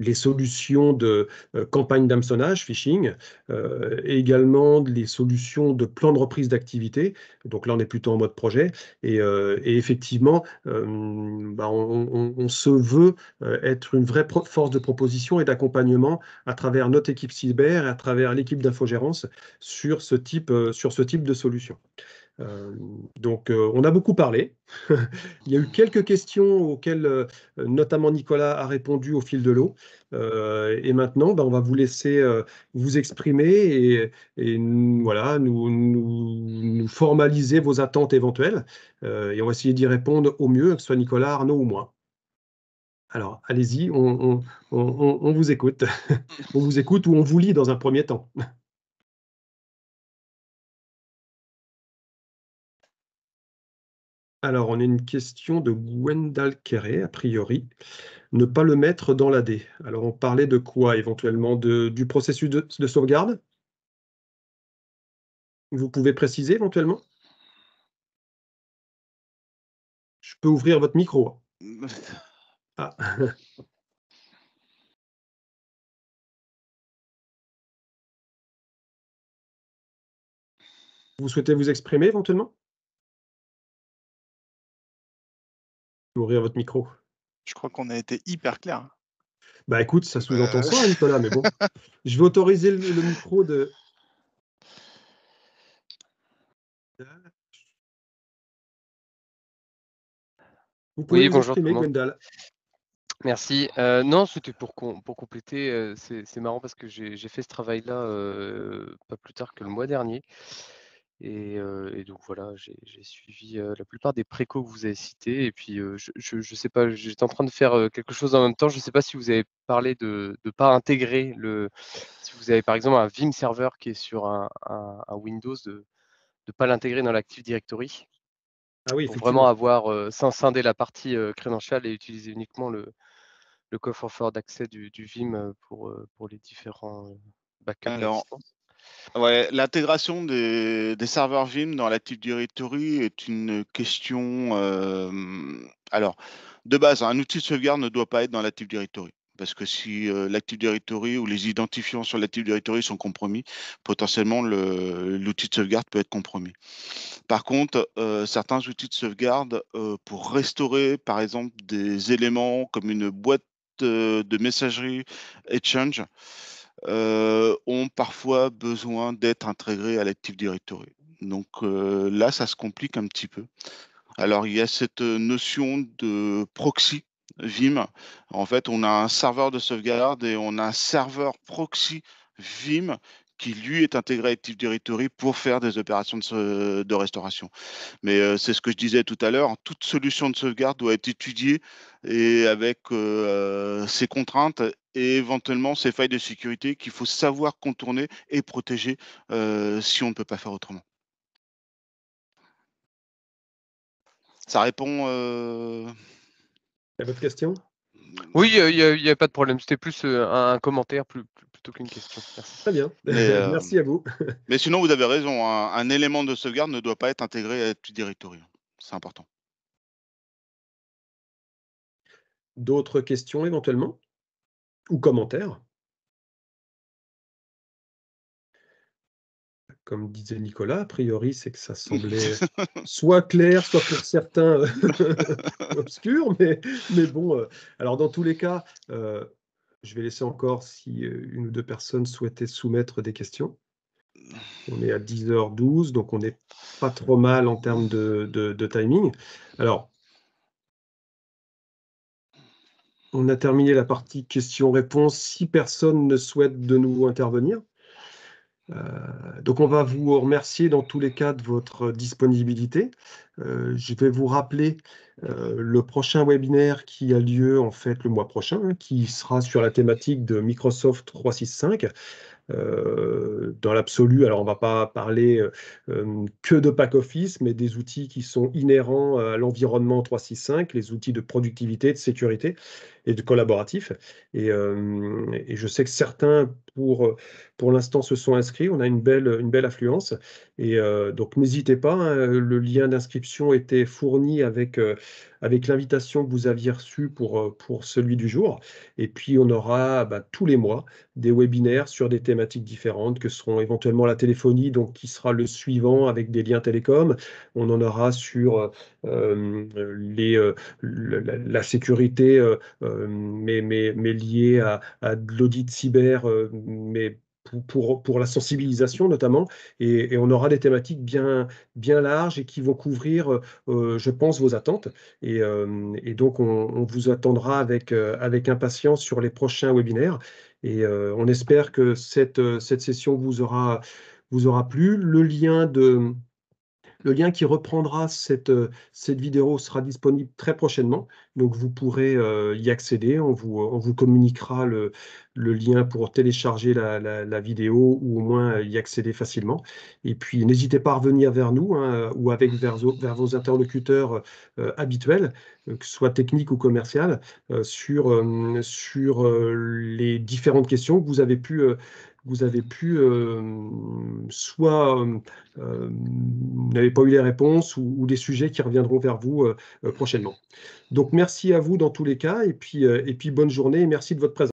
les solutions de euh, campagne d'hameçonnage, phishing, euh, et également les solutions de plan de reprise d'activité. Donc là, on est plutôt en mode projet. Et, euh, effectivement, bah, on, se veut être une vraie force de proposition et d'accompagnement à travers notre équipe cyber et à travers l'équipe d'infogérance sur, ce type, sur ce type de solution. Euh, donc, euh, on a beaucoup parlé. [LAUGHS] Il y a eu quelques questions auxquelles euh, notamment Nicolas a répondu au fil de l'eau. et maintenant, ben, on va vous laisser vous exprimer et, voilà, nous, formaliser vos attentes éventuelles. et on va essayer d'y répondre au mieux, que ce soit Nicolas, Arnaud ou moi. Alors, allez-y, on vous écoute. [LAUGHS] on vous écoute ou on vous lit dans un premier temps. [LAUGHS] Alors, on a une question de Gwendal Kéré, a priori. Ne pas le mettre dans l'AD. Alors, on parlait de quoi éventuellement Du processus de, sauvegarde Vous pouvez préciser éventuellement Je peux ouvrir votre micro. Hein. Ah. [LAUGHS] Vous souhaitez vous exprimer éventuellement ouvrir votre micro. Je crois qu'on a été hyper clair. Bah écoute, ça sous-entend euh. Nicolas, mais bon. [LAUGHS] je vais autoriser le, micro de. Vous pouvez oui, bonjour tout Merci. Euh, non, c'était pour, compléter. Euh, c'est marrant parce que j'ai fait ce travail-là pas plus tard que le mois dernier. Et, donc voilà, j'ai suivi la plupart des précos que vous avez cités. Et puis, je ne sais pas, j'étais en train de faire quelque chose en même temps. Je ne sais pas si vous avez parlé de ne pas intégrer le. Si vous avez par exemple un Vim serveur qui est sur un, Windows, de ne pas l'intégrer dans l'Active Directory. Ah oui, pour vraiment avoir sans la partie credential et utiliser uniquement le, le coffre-fort d'accès du, Vim pour, les différents backups. Alors, l'intégration des, serveurs Vim dans l'Active Directory est une question. Euh, alors, de base, un outil de sauvegarde ne doit pas être dans l'Active Directory. Parce que si euh, l'Active Directory ou les identifiants sur l'Active Directory sont compromis, potentiellement l'outil de sauvegarde peut être compromis. Par contre, euh, certains outils de sauvegarde, pour restaurer par exemple des éléments comme une boîte de messagerie Exchange, euh, ont parfois besoin d'être intégrés à l'Active Directory. Donc euh, là, ça se complique un petit peu. Alors, il y a cette euh, notion de proxy Vim. En fait, on a un serveur de sauvegarde et on a un serveur proxy Vim qui lui est intégré à Active Directory pour faire des opérations de, de restauration. Mais c'est ce que je disais tout à l'heure, toute solution de sauvegarde doit être étudiée et avec ses contraintes et éventuellement ces failles de sécurité qu'il faut savoir contourner et protéger euh, si on ne peut pas faire autrement. Ça répond à euh, votre question Oui, il n'y a, pas de problème. C'était plus euh, un, commentaire plutôt qu'une question. Très bien. [LAUGHS] Merci à vous. [LAUGHS] mais sinon, vous avez raison. Un, élément de sauvegarde ne doit pas être intégré à petite Directory. C'est important. D'autres questions éventuellement ou commentaires. Comme disait Nicolas, a priori, c'est que ça semblait [LAUGHS] soit clair, soit pour certains euh, [LAUGHS] obscur, mais, mais bon. Euh, alors, dans tous les cas, euh, je vais laisser encore si une ou deux personnes souhaitaient soumettre des questions. On est à 10h12, donc on n'est pas trop mal en termes de, de timing. Alors, On a terminé la partie questions-réponses. Si personne ne souhaite de nouveau intervenir, euh, donc on va vous remercier dans tous les cas de votre disponibilité. Euh, je vais vous rappeler euh, le prochain webinaire qui a lieu en fait le mois prochain, hein, qui sera sur la thématique de Microsoft 365. Euh, dans l'absolu, alors on ne va pas parler euh, euh, que de pack office, mais des outils qui sont inhérents à l'environnement 365, les outils de productivité, de sécurité et de collaboratif. Et, et je sais que certains pour, euh, pour l'instant se sont inscrits. On a une belle, une belle affluence. Et euh, donc n'hésitez pas, hein, le lien d'inscription était fourni avec, euh, avec l'invitation que vous aviez reçue pour, pour celui du jour. Et puis on aura bah, tous les mois des webinaires sur des thématiques différentes que seront éventuellement la téléphonie, donc qui sera le suivant avec des liens télécom On en aura sur les, la, sécurité, mais, mais, mais liée à, à de l'audit cyber mais pour, pour, la sensibilisation notamment, et, on aura des thématiques bien, bien larges et qui vont couvrir, euh, euh, je pense, vos attentes. Et, euh, donc, on, vous attendra avec, avec impatience sur les prochains webinaires. Et on espère que cette, cette session vous aura, vous aura plu. Le lien de, le lien qui reprendra euh, cette, vidéo sera disponible très prochainement, donc vous pourrez euh, y accéder. On vous, euh, communiquera le, lien pour télécharger la, vidéo ou au moins y accéder facilement. Et puis n'hésitez pas à revenir vers nous hein, ou avec vers, vos interlocuteurs habituels, que ce soit technique ou commercial, sur, sur les différentes questions que vous avez pu vous avez pu euh, soit euh, euh, vous n'avez pas eu les réponses ou, des sujets qui reviendront vers vous prochainement. Donc merci à vous dans tous les cas et puis, et puis bonne journée et merci de votre présence.